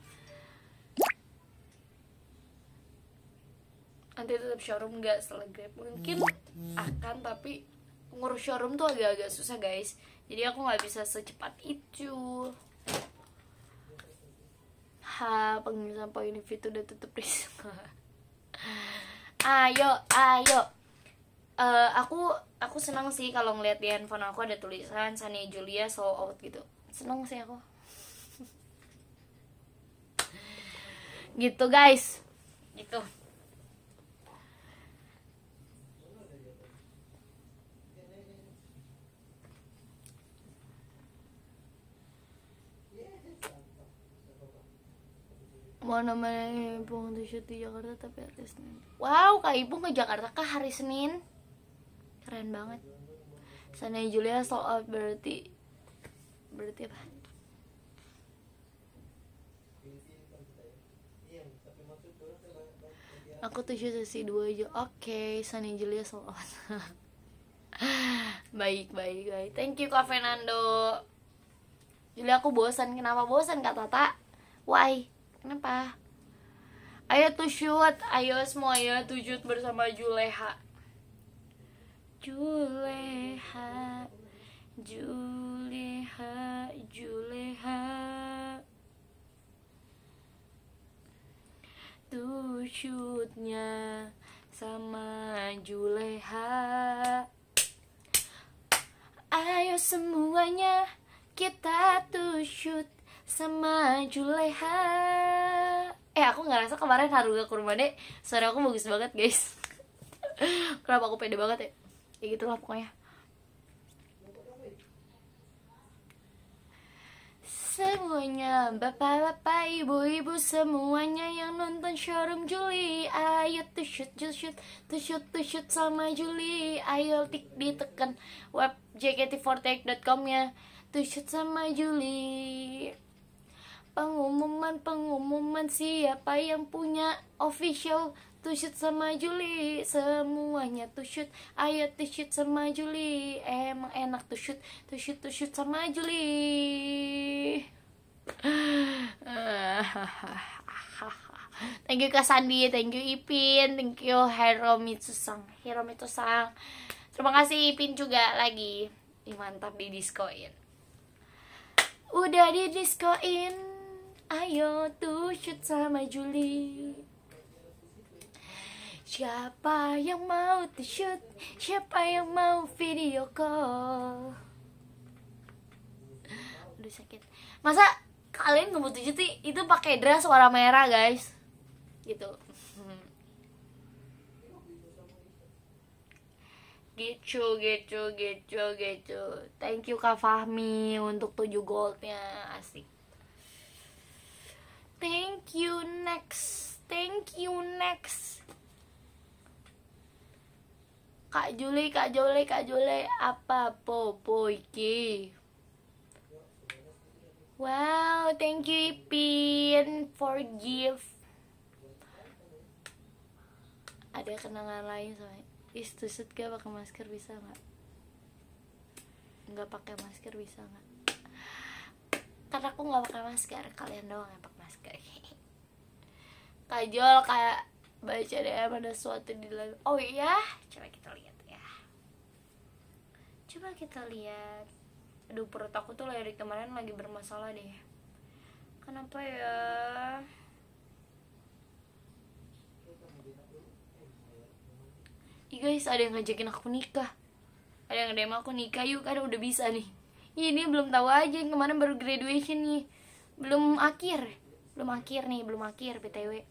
S1: nanti tetap showroom gak setelah mungkin hmm. akan tapi ngurus showroom tuh agak-agak susah guys jadi aku nggak bisa secepat itu ha sampai poin itu udah tutup risma ayo ayo uh, aku aku senang sih kalau ngeliat di handphone aku ada tulisan Sunny Julia so out gitu senang sih aku (laughs) gitu guys gitu mau namanya Ipung di shoot Jakarta tapi hari Senin wow kak Ipung ke Jakarta kah hari Senin keren banget Sana Julia sold out uh, berarti berarti apa aku tuh sesi dua aja oke okay, Julia sold uh. (laughs) out baik baik baik thank you kak Fernando Julia aku bosan kenapa bosan kak Tata why Kenapa? Ayo to shoot, ayo semua ya shoot bersama Juleha. Juleha, Juleha, Juleha. To shootnya sama Juleha. Ayo semuanya kita to shoot sama Juleha eh aku rasa kemarin Haruga Kurmane suara aku bagus banget guys (laughs) kenapa aku pede banget ya ya lah pokoknya semuanya Bapak-bapak, ibu-ibu semuanya yang nonton showroom Juli Ayo to shoot, to shoot, to shoot, to shoot sama Juli Ayo tik di tekan web jkt 4 com ya To shoot sama Juli pengumuman pengumuman siapa yang punya official Tushut sama Juli Semuanya tushut Ayo tushut sama Juli Emang enak tushut Tushut tushut sama Juli (laughs) Thank you Kak Sandi Thank you Ipin Thank you Hiromitsu-sang Hiromitsu-sang Terima kasih Ipin juga lagi mantap di diskoin Udah di diskoin Ayo tuh shoot sama Juli Siapa yang mau tuh shoot Siapa yang mau video call Aduh sakit Masa kalian shoot sih itu pakai dress warna merah guys Gitu (laughs) gitu gitu gitu gitu thank you kak Fahmi untuk 7 goldnya asik Thank you next. Thank you next. Kak Juli, Kak Juli, Kak Juli, apa popo iki? Wow, thank you Ipin for gift. Ada kenangan lain soalnya. Istusut gak pakai masker bisa nggak? Nggak pakai masker bisa nggak? Karena aku nggak pakai masker, kalian doang ya? pakai kayak (laughs) kajol kayak baca DM ada suatu di dalam oh iya coba kita lihat ya coba kita lihat aduh perut aku tuh dari kemarin lagi bermasalah deh kenapa ya Ih guys, ada yang ngajakin aku nikah Ada yang DM aku nikah yuk, ada udah bisa nih Ini belum tahu aja, kemarin baru graduation nih Belum akhir belum akhir nih belum akhir btw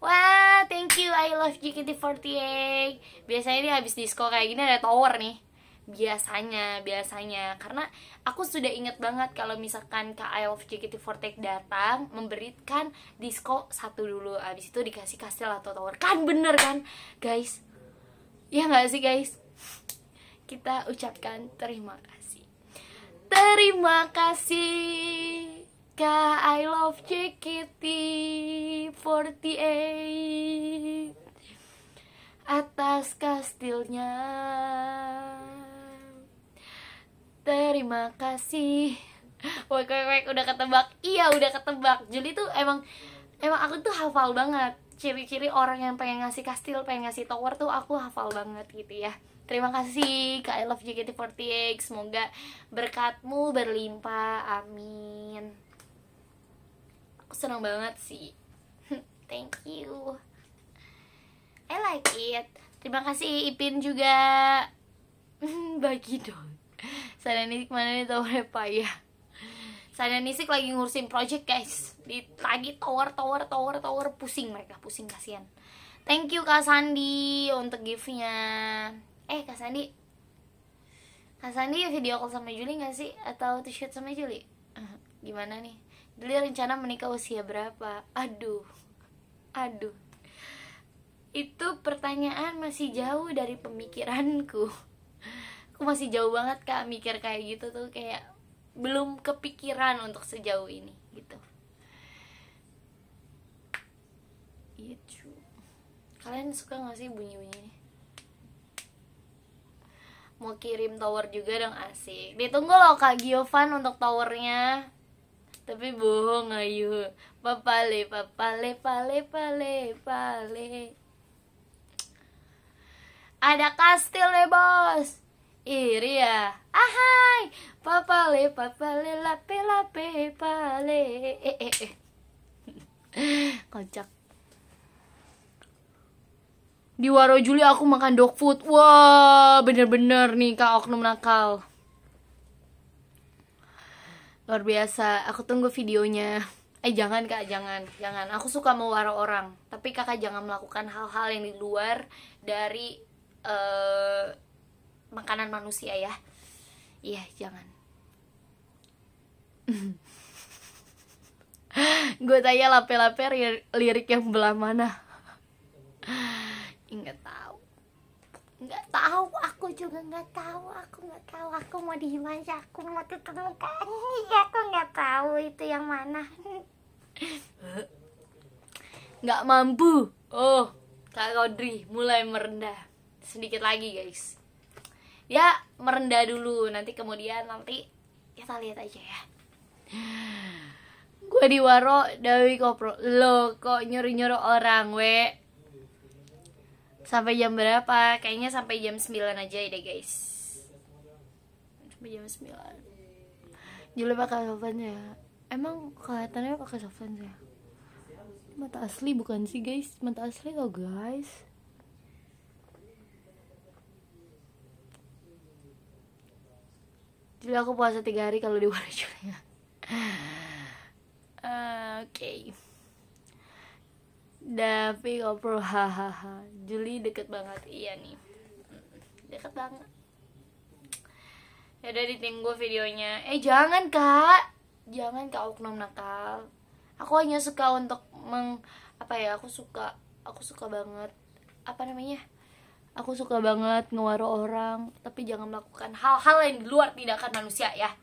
S1: wah thank you I love JKT48 biasanya ini habis disco kayak gini ada tower nih biasanya biasanya karena aku sudah inget banget kalau misalkan ke I love JKT48 datang memberikan disco satu dulu habis itu dikasih kastil atau tower kan bener kan guys ya nggak sih guys kita ucapkan terima kasih terima kasih Kak, I love JKT48 Atas kastilnya Terima kasih Wek, wek, wek, udah ketebak Iya, udah ketebak Juli tuh emang Emang aku tuh hafal banget Ciri-ciri orang yang pengen ngasih kastil Pengen ngasih tower tuh aku hafal banget gitu ya Terima kasih Kak I love JKT48 Semoga berkatmu berlimpah Amin senang banget sih (laughs) thank you I like it terima kasih Ipin juga (laughs) bagi dong sana nisik mana nih tower (laughs) ya sana nisik lagi ngurusin project guys di lagi tower tower tower tower pusing mereka pusing kasihan thank you kak Sandi untuk giftnya eh kak Sandi kak Sandi video call sama Juli gak sih atau t-shirt sama Juli gimana nih Deli rencana menikah usia berapa? Aduh, aduh. Itu pertanyaan masih jauh dari pemikiranku. Aku masih jauh banget kak mikir kayak gitu tuh kayak belum kepikiran untuk sejauh ini gitu. Itu. Iya, Kalian suka gak sih bunyi-bunyinya? Mau kirim tower juga dong asik Ditunggu loh Kak Giovan untuk towernya tapi bohong ayu papale papale pale pale pale ada kastil ya bos iri ya ahai papale papale lape lape pale eh, eh, eh. kocak di Waro Juli aku makan dog food wah wow, bener-bener nih kak oknum nakal luar biasa aku tunggu videonya eh jangan kak jangan jangan aku suka mewarah orang tapi kakak jangan melakukan hal-hal yang di luar dari uh, makanan manusia ya iya jangan (laughs) gue tanya lape-lape lirik yang belah mana (laughs) ingat nggak tahu aku juga nggak tahu aku nggak tahu aku mau di mana aku mau ketemu kamu aku nggak tahu itu yang mana (laughs) nggak mampu oh kak Rodri mulai merendah sedikit lagi guys ya merendah dulu nanti kemudian nanti kita lihat aja ya (sighs) gue diwaro dari kopro lo kok nyuruh nyuruh orang we Sampai jam berapa? Kayaknya sampai jam 9 aja ya deh guys Sampai jam 9 Jule pakai sopan ya Emang kelihatannya pakai sopan ya Mata asli bukan sih guys Mata asli loh guys Jadi aku puasa tiga hari kalau di Warna Juli uh, (laughs) Oke okay. Davi ngobrol hahaha Juli deket banget iya nih deket banget ya udah ditunggu videonya eh jangan kak jangan kak oknum nakal aku hanya suka untuk meng apa ya aku suka aku suka banget apa namanya aku suka banget ngewaro orang tapi jangan melakukan hal-hal yang di luar tindakan manusia ya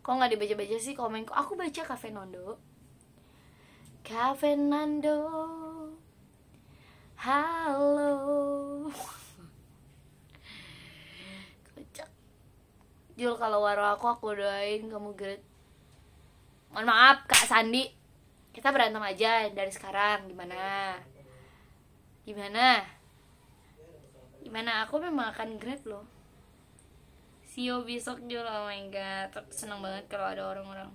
S1: kok nggak dibaca-baca sih komen aku baca kafe nondo Kak Nando, Halo Kocak Jul kalau waro aku aku doain kamu great Mohon maaf Kak Sandi Kita berantem aja dari sekarang Gimana? Gimana? Gimana? Aku memang akan great loh See besok Jul Oh my god Seneng banget kalau ada orang-orang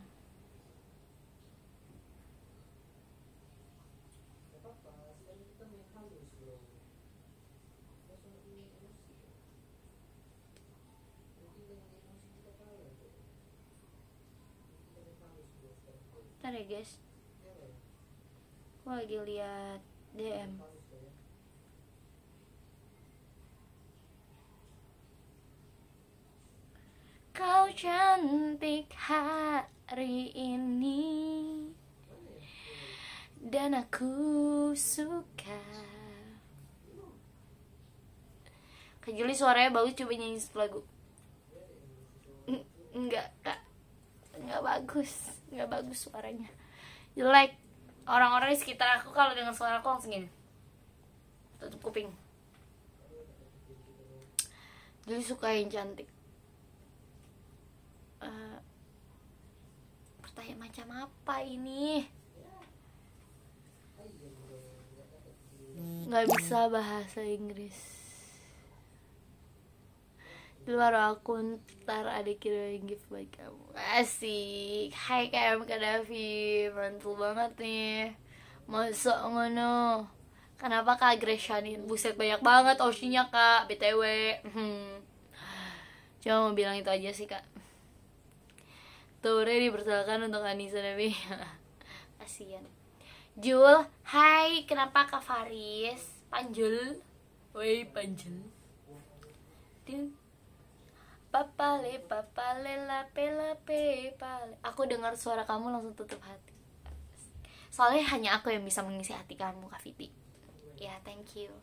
S1: bentar ya guys aku lagi lihat DM Kau cantik hari ini Dan aku suka Kak Juli suaranya bagus coba nyanyi lagu Enggak kak Enggak bagus nggak bagus suaranya jelek orang-orang di sekitar aku kalau dengar suara aku langsung gini tutup kuping jadi suka yang cantik uh, eh, pertanyaan macam apa ini nggak bisa bahasa Inggris di luar aku ntar ada kira yang gift buat kamu asik Hai KM Kadafi mantul banget nih masuk ngono kenapa kak Gresianin buset banyak banget opsinya kak btw hmm. cuma mau bilang itu aja sih kak Tore dipersilakan untuk Anissa Nabi (laughs) kasian Jul Hai kenapa kak Faris Panjul Woi Panjul Dude papale papale lape lape pale aku dengar suara kamu langsung tutup hati soalnya hanya aku yang bisa mengisi hati kamu kak Fiti ya yeah, thank you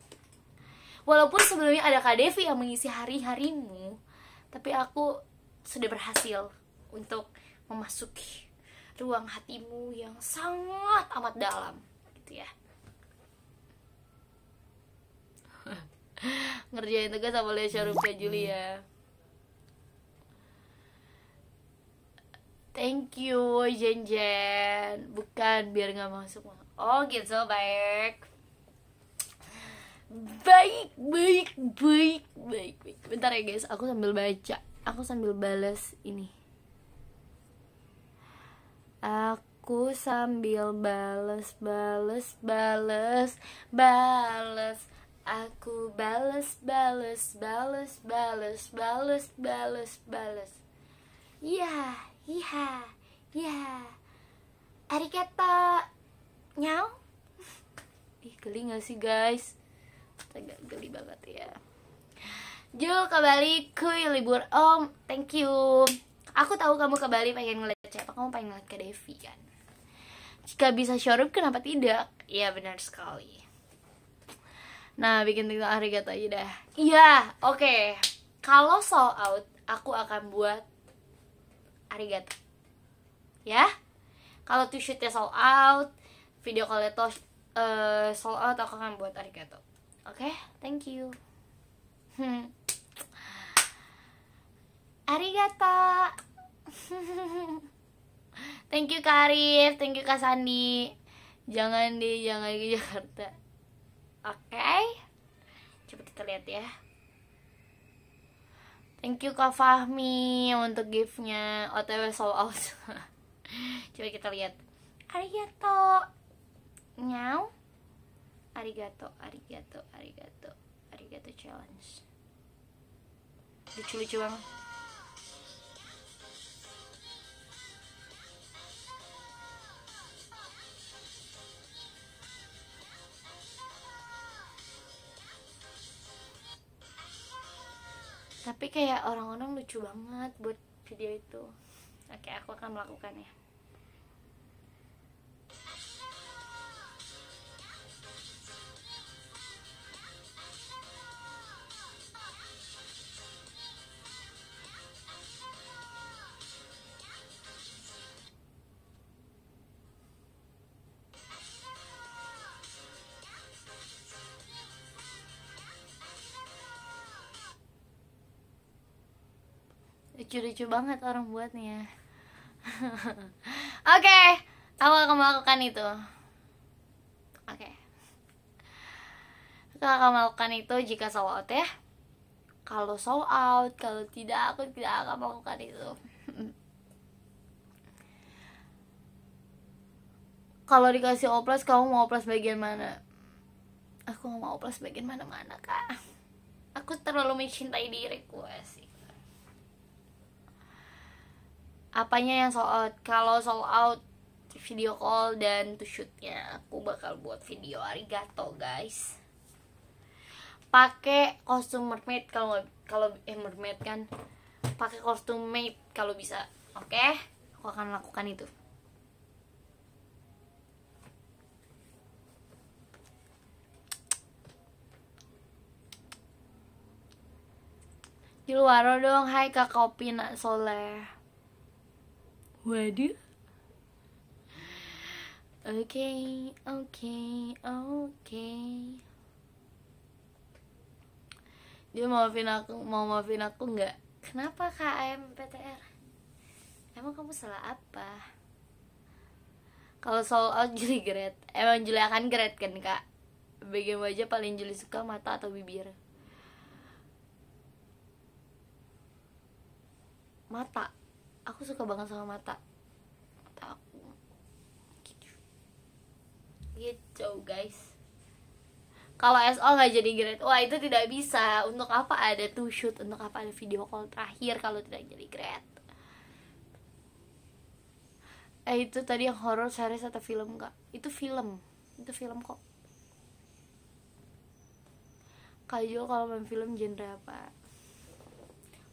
S1: walaupun sebelumnya ada kak Devi yang mengisi hari harimu tapi aku sudah berhasil untuk memasuki ruang hatimu yang sangat amat dalam gitu ya (laughs) ngerjain tugas sama Lesha Rupa Julia thank you Jen Jen bukan biar nggak masuk oh gitu baik baik baik baik baik baik bentar ya guys aku sambil baca aku sambil balas ini aku sambil balas balas balas balas aku balas balas balas balas balas balas balas ya Iya, iya. Arigato. Nyau. Ih, geli gak sih guys? Agak geli banget ya. Jo ke Bali, kuy libur om, thank you. Aku tahu kamu ke Bali pengen ngeliat siapa, kamu pengen ngeliat ke Devi kan. Jika bisa showroom, kenapa tidak? Iya benar sekali. Nah, bikin TikTok arigato aja dah. Iya, oke. Kalau sold out, aku akan buat arigato. Ya? Kalau tuh shootnya sold out, video kalau itu uh, eh, sold out aku akan buat arigato. Oke, okay? thank you. (laughs) arigato. (laughs) thank you Kak thank you Kak Jangan di jangan di Jakarta. Oke. Okay? cepet kita lihat ya. Thank you Kak Fahmi untuk giftnya OTW soal out. (laughs) Coba kita lihat. Arigato. Nyau Arigato, arigato, arigato, arigato challenge. Lucu-lucu banget. tapi kayak orang-orang lucu banget buat video itu oke aku akan melakukannya lucu-lucu banget orang buatnya (laughs) oke okay, aku akan melakukan itu oke okay. aku akan melakukan itu jika sold out ya kalau sold out kalau tidak aku tidak akan melakukan itu (laughs) kalau dikasih oplas kamu mau oplas bagian mana aku mau oplas bagian mana-mana kak aku terlalu mencintai diriku sih apanya yang sold out kalau sold out video call dan to shootnya aku bakal buat video arigato guys pakai kostum mermaid kalau kalau eh mermaid kan pakai kostum maid kalau bisa oke okay? aku akan lakukan itu di luar dong hai kak kopi nak soleh waduh oke okay, oke okay, oke okay. dia maafin aku mau maafin aku nggak kenapa kak PTR? emang kamu salah apa kalau soal out Julie emang Julie akan Gret kan kak bagian wajah paling Julie suka mata atau bibir mata aku suka banget sama mata mata aku gitu, gitu guys kalau SO nggak jadi grade wah itu tidak bisa untuk apa ada two shoot untuk apa ada video call terakhir kalau tidak jadi grade eh itu tadi yang horror series atau film kak itu film itu film kok kayu kalau main film genre apa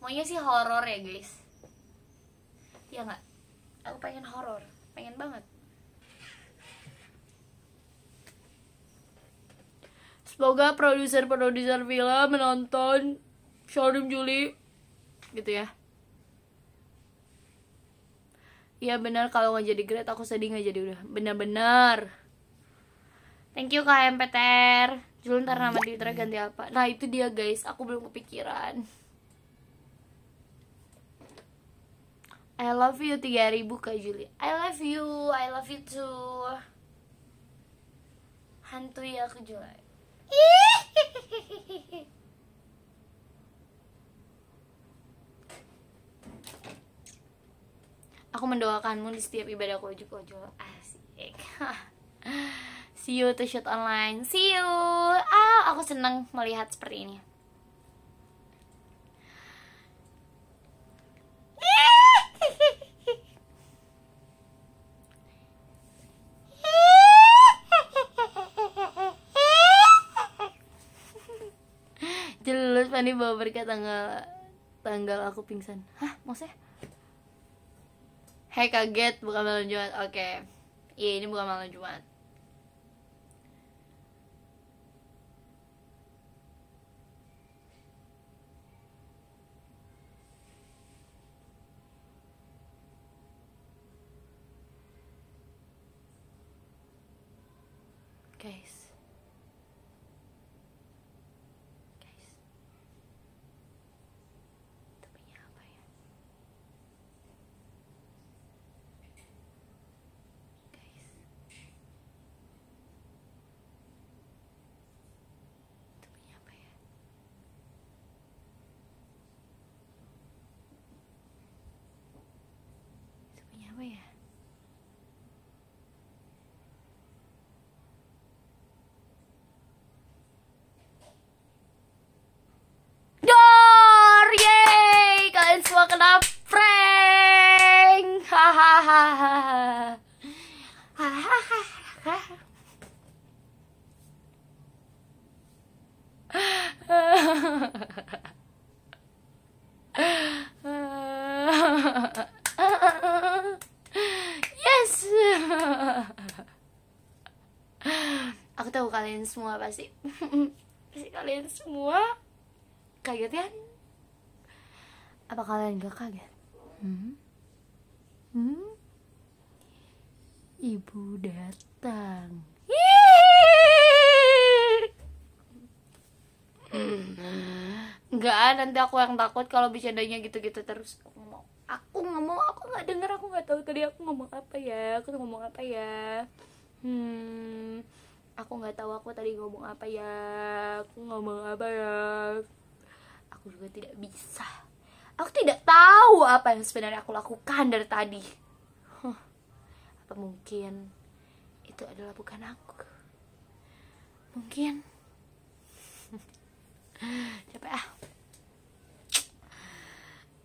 S1: maunya sih horror ya guys ya nggak aku pengen horor pengen banget semoga produser-produser film menonton showroom Juli gitu ya Iya benar kalau nggak jadi great aku sedih nggak jadi udah benar-benar. Thank you KMPTR. Julun ntar nama Twitter ganti apa? Nah itu dia guys, aku belum kepikiran. I love you 3000 Kak Juli I love you I love you too Hantu ya aku juga (laughs) Aku mendoakanmu di setiap ibadah wajib wajib Asik (laughs) See you to shoot online See you ah, Aku seneng melihat seperti ini Jelas, Fani bawa berkat tanggal tanggal aku pingsan. Hah, mau sih? Hei kaget bukan malam Jumat. Oke. Okay. Iya, ini bukan malam Jumat. apa ya Dor, yay! Kalian semua kena prank. Hahaha. Hahaha. (laughs) kalian semua pasti (laughs) pasti kalian semua kaget kan apa kalian gak kaget hmm? Hmm? ibu datang (laughs) nggak nanti aku yang takut kalau bicaranya gitu-gitu terus aku ngomong aku nggak aku nggak denger aku nggak tahu tadi aku ngomong apa ya aku ngomong apa ya hmm aku nggak tahu aku tadi ngomong apa ya aku ngomong apa ya aku juga tidak bisa aku tidak tahu apa yang sebenarnya aku lakukan dari tadi huh. apa mungkin itu adalah bukan aku mungkin capek ah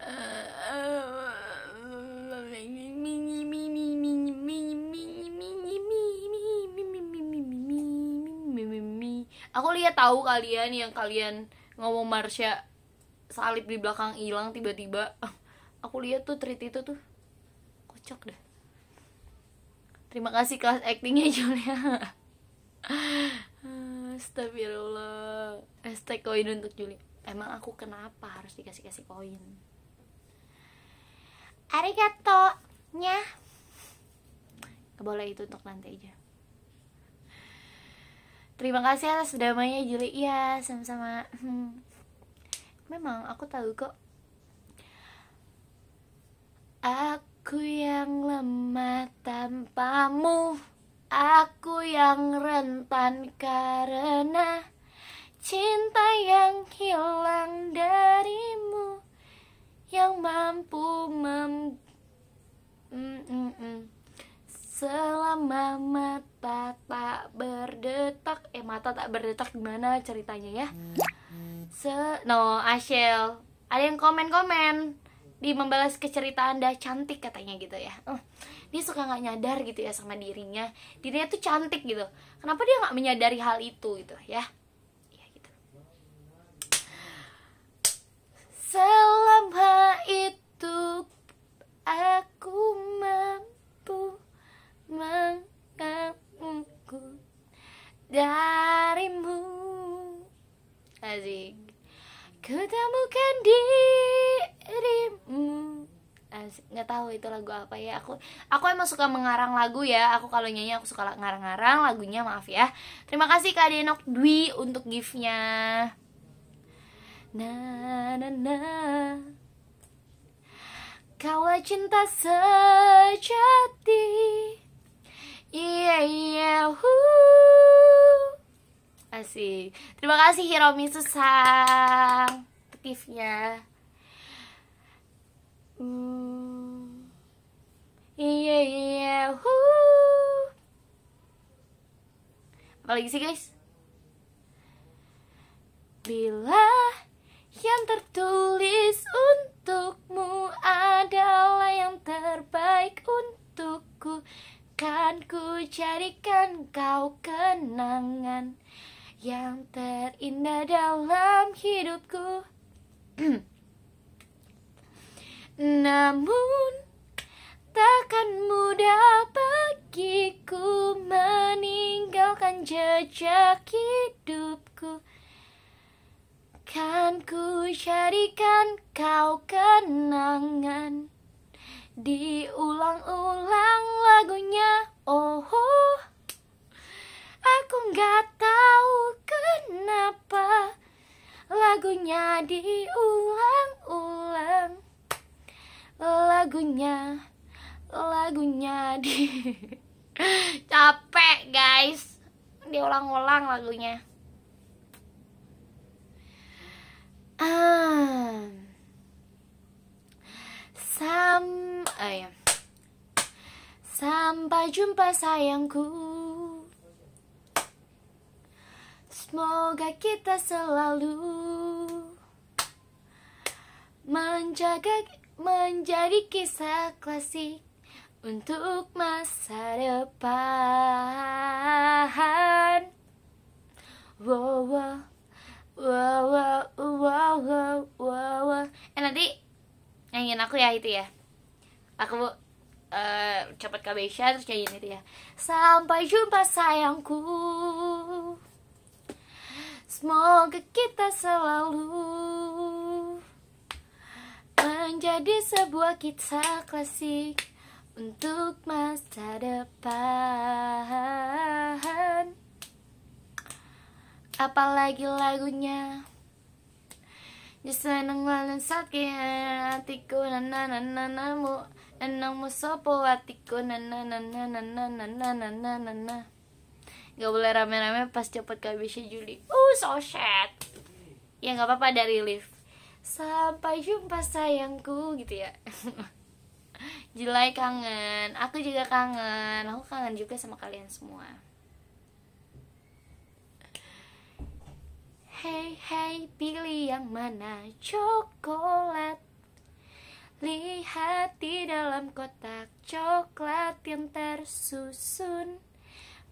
S1: uh, uh, aku lihat tahu kalian yang kalian ngomong Marsha salib di belakang hilang tiba-tiba (laughs) aku lihat tuh treat itu tuh kocok deh. terima kasih kelas actingnya (laughs) Julia Astagfirullah Hashtag koin untuk Julia Emang aku kenapa harus dikasih-kasih koin Arigato Nya Boleh itu untuk nanti aja Terima kasih atas damainya Juli. Iya, sama-sama. Hmm. Memang aku tahu kok. Aku yang lemah tanpamu. Aku yang rentan karena cinta yang hilang darimu yang mampu mem mm -mm -mm selama mata tak berdetak eh mata tak berdetak gimana ceritanya ya se no Ashel ada yang komen komen di membalas keceritaan anda cantik katanya gitu ya oh, dia suka nggak nyadar gitu ya sama dirinya dirinya tuh cantik gitu kenapa dia nggak menyadari hal itu gitu ya iya, gitu. selama itu aku mampu mengagumku darimu asik ketemukan dirimu asik nggak tahu itu lagu apa ya aku aku emang suka mengarang lagu ya aku kalau nyanyi aku suka ngarang-ngarang lagunya maaf ya terima kasih kak Denok Dwi untuk giftnya na na na kau cinta sejati Iya iya huu. Asik. Terima kasih Hiromi Susang aktifnya. Hmm. Iya iya huu. Apalagi sih guys? Bila yang tertulis untukmu adalah yang terbaik untukku akan ku carikan kau kenangan Yang terindah dalam hidupku (clears throat) Namun takkan mudah bagiku Meninggalkan jejak hidupku Kan ku carikan kau kenangan Diulang-ulang lagunya Oh, oh. Aku nggak tahu kenapa Lagunya diulang-ulang Lagunya Lagunya di (laughs) Capek guys Diulang-ulang lagunya Ah Sam oh Sampai jumpa sayangku Semoga kita selalu menjaga menjadi kisah klasik untuk masa depan. Wow, wow, wow, wow, wow, wow, wow. Eh nanti nyanyiin aku ya itu ya aku uh, ke terus nyanyiin itu ya sampai jumpa sayangku semoga kita selalu menjadi sebuah kisah klasik untuk masa depan apalagi lagunya Ya nang walang sakit Atiko na na na na na mo Enang mu sopo hatiku na na na na na na na na na na na na Gak boleh rame-rame pas cepet KBC Juli oh so sad Ya gak apa-apa dari relief Sampai jumpa sayangku gitu ya Jelai kangen Aku juga kangen Aku kangen juga sama kalian semua Hey hey pilih yang mana coklat Lihat di dalam kotak coklat yang tersusun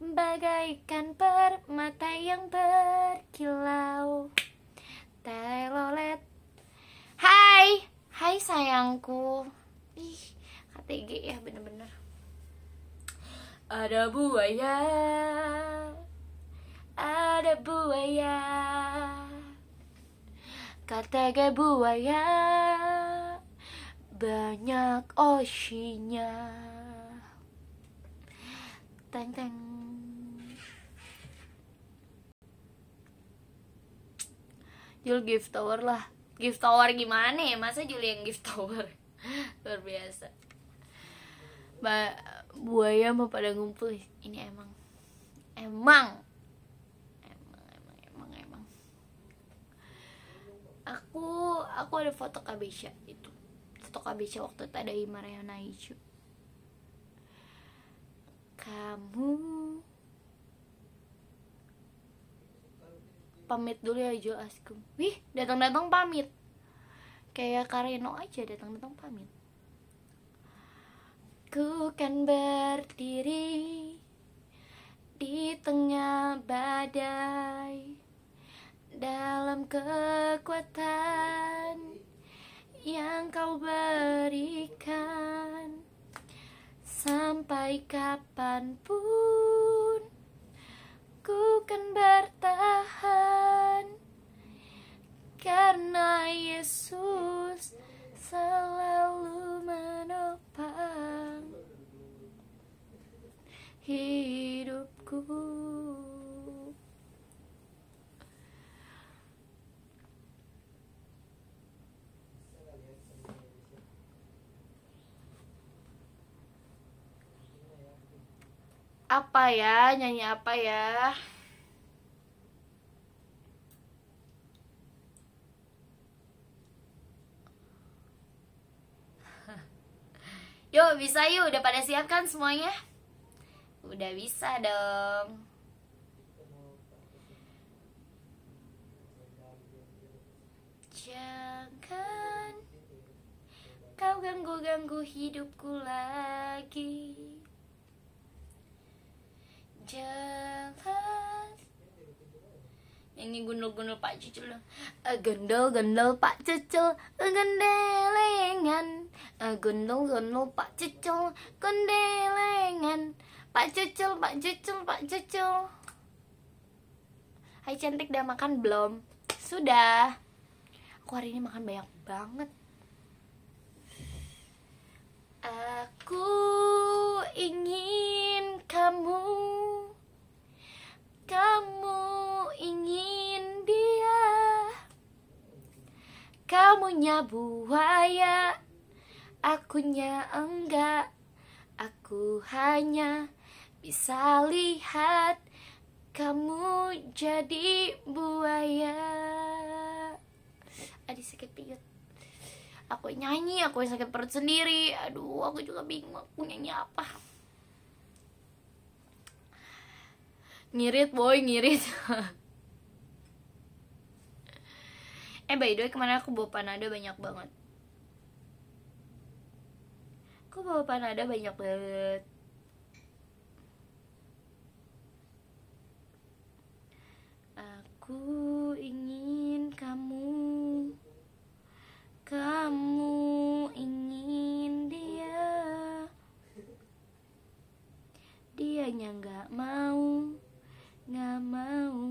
S1: Bagaikan permata yang berkilau Telolet Hai, hai sayangku Ih, KTG ya bener-bener Ada buaya ada buaya Katanya buaya Banyak oshinya Teng teng Jul gift tower lah Gift tower gimana ya? Masa Jul yang gift tower? (laughs) Luar biasa ba buaya mau pada ngumpul ini emang emang aku ada foto Kabesha itu foto Kabesha waktu itu ada Himalaya Naichu kamu pamit dulu ya Jo Askum wih datang datang pamit kayak Kareno aja datang datang pamit ku kan berdiri di tengah badai dalam kekuatan yang kau berikan sampai kapanpun ku kan bertahan karena Yesus selalu menopang hidupku. apa ya nyanyi apa ya Yuk bisa yuk udah pada siap kan semuanya? Udah bisa dong. Jangan kau ganggu-ganggu hidupku lagi jelas nyanyi gundul-gundul Pak Cucul eh, gundul-gundul Pak Cucul gendelengan eh, gundul-gundul Pak Cucul gendelengan Pak Cucul Pak Cucul Pak Cucul Hai cantik udah makan belum? Sudah Aku hari ini makan banyak banget Aku ingin kamu Kamu ingin dia Kamunya buaya Akunya enggak Aku hanya bisa lihat kamu jadi buaya. Ada sakit pinggang aku nyanyi aku sakit perut sendiri aduh aku juga bingung aku nyanyi apa ngirit boy ngirit (laughs) eh by the way kemana aku bawa panada banyak banget aku bawa panada banyak banget Aku ingin kamu kamu ingin dia Dianya nggak mau, nggak mau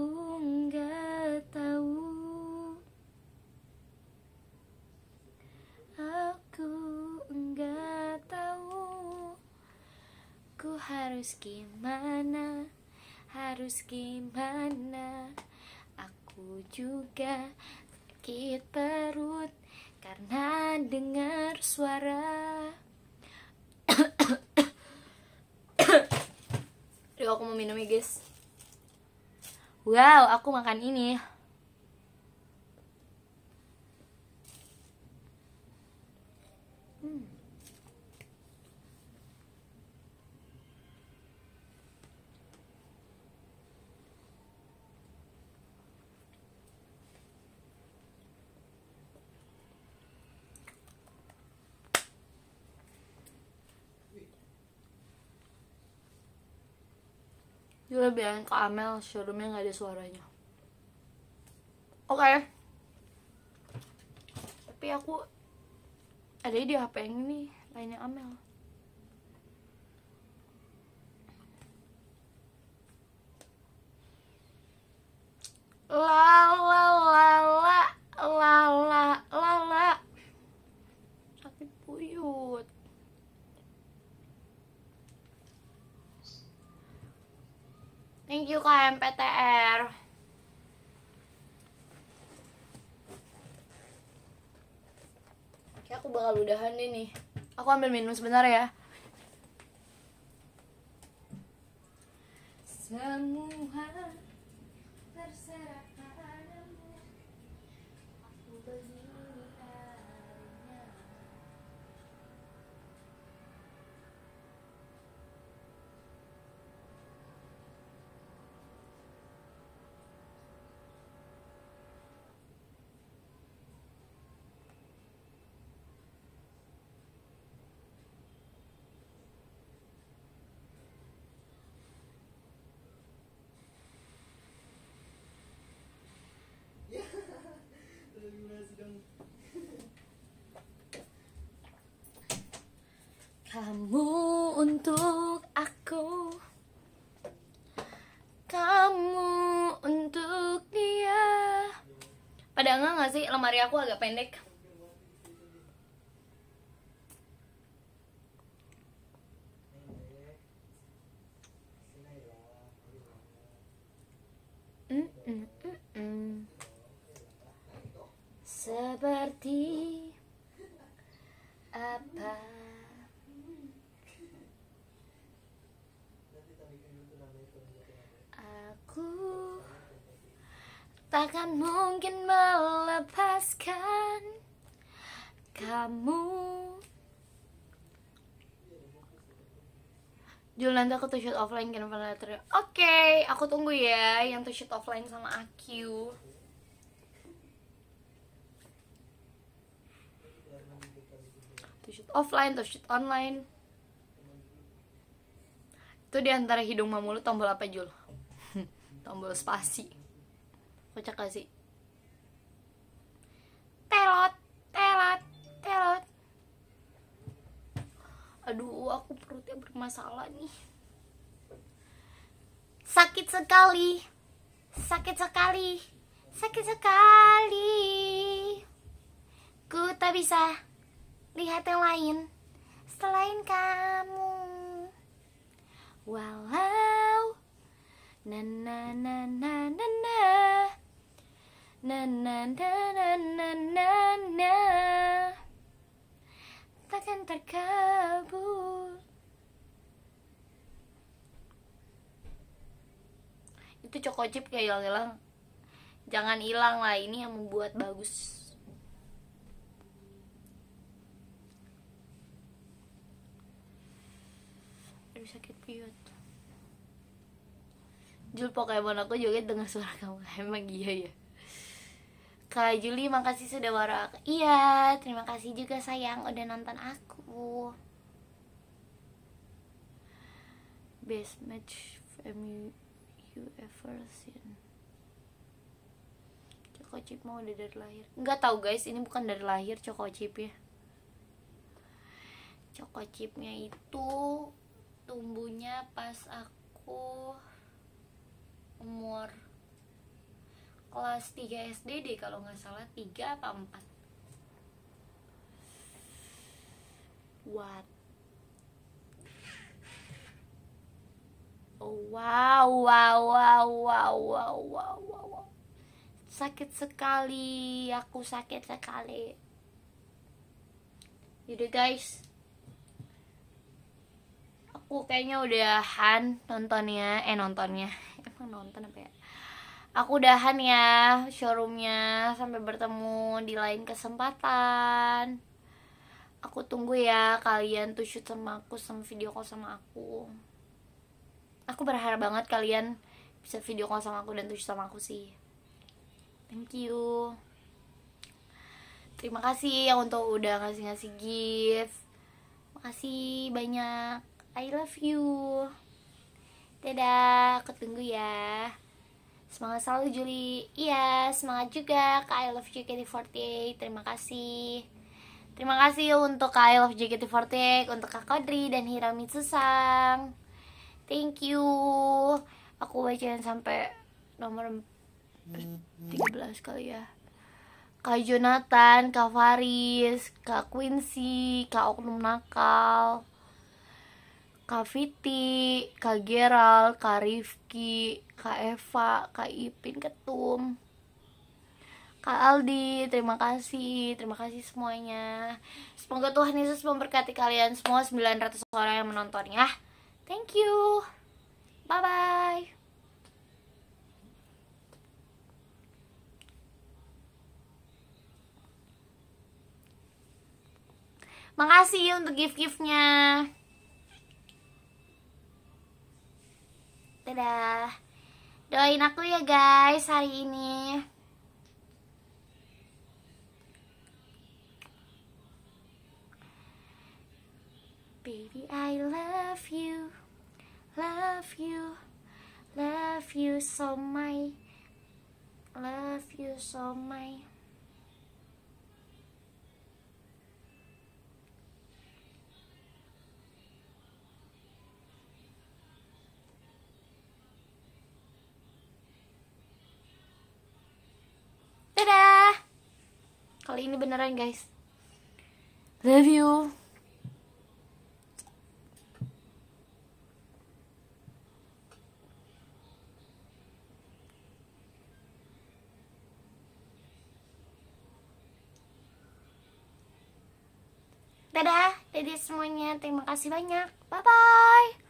S1: Aku nggak tahu Aku nggak tahu Ku harus gimana Harus gimana Aku juga sakit perut Karena dengar suara Yuk (coughs) aku mau minum ya guys wow aku makan ini gue bilang ke Amel showroomnya nggak ada suaranya oke okay. tapi aku ada di HP yang ini lainnya Amel la la la la la la la la sakit puyut Thank you MPTR, Kayak aku bakal udahan deh nih. Aku ambil minum sebentar ya. Semua Kamu untuk aku Kamu untuk dia Pada enggak gak sih lemari aku agak pendek takkan mungkin melepaskan kamu nanti aku tuh shoot offline kan pada Oke, okay, aku tunggu ya yang tuh shoot offline sama aku. Tuh shoot offline, tuh shoot online. Itu di antara hidung sama mulut tombol apa Jul? (laughs) tombol spasi. Kocak gak sih? Telot, telot, telot. Aduh, aku perutnya bermasalah nih. Sakit sekali. Sakit sekali. Sakit sekali. Ku tak bisa lihat yang lain selain kamu. Walau na na na na na na na na na na na na na takkan terkabul itu cokocip kayak hilang-hilang jangan hilang lah ini yang membuat bagus aduh sakit piut Jul Pokemon aku joget dengan suara kamu Emang iya ya Kak Juli makasih sudah warak Iya terima kasih juga sayang udah nonton aku Best match you ever seen Coko Chip mau udah dari lahir Enggak tahu guys ini bukan dari lahir Coko Chip ya Coko Chipnya itu tumbuhnya pas aku umur kelas 3 SD deh kalau nggak salah 3 apa 4 what oh, wow wow wow wow wow wow wow sakit sekali aku sakit sekali yaudah guys aku kayaknya udah han nontonnya eh nontonnya emang nonton apa ya aku udahan ya showroomnya sampai bertemu di lain kesempatan aku tunggu ya kalian tuh shoot sama aku sama video call sama aku aku berharap banget kalian bisa video call sama aku dan tuh sama aku sih thank you terima kasih yang untuk udah ngasih ngasih gift makasih banyak I love you dadah aku tunggu ya Semangat selalu Juli. Iya, semangat juga Kak I Love JKT48. Terima kasih. Terima kasih untuk Kak I Love JKT48, untuk Kak Kodri dan Hirami Susang. Thank you. Aku bacain sampai nomor 13 eh, kali ya. Kak Jonathan, Kak Faris, Kak Quincy, Kak Oknum Nakal, Kak Viti, Kak Geral, Kak Rifki, Kak Eva, Kak Ipin Ketum, Kak Aldi, terima kasih, terima kasih semuanya. Semoga Tuhan Yesus memberkati kalian semua 900 orang yang menontonnya. Thank you. Bye-bye. Makasih untuk gift-giftnya. Dadah. Doain aku ya guys hari ini. Baby, I love you, love you, love you so much, love you so much. Dadah. Kali ini beneran, guys. Love you. Dadah, dadah semuanya. Terima kasih banyak. Bye-bye.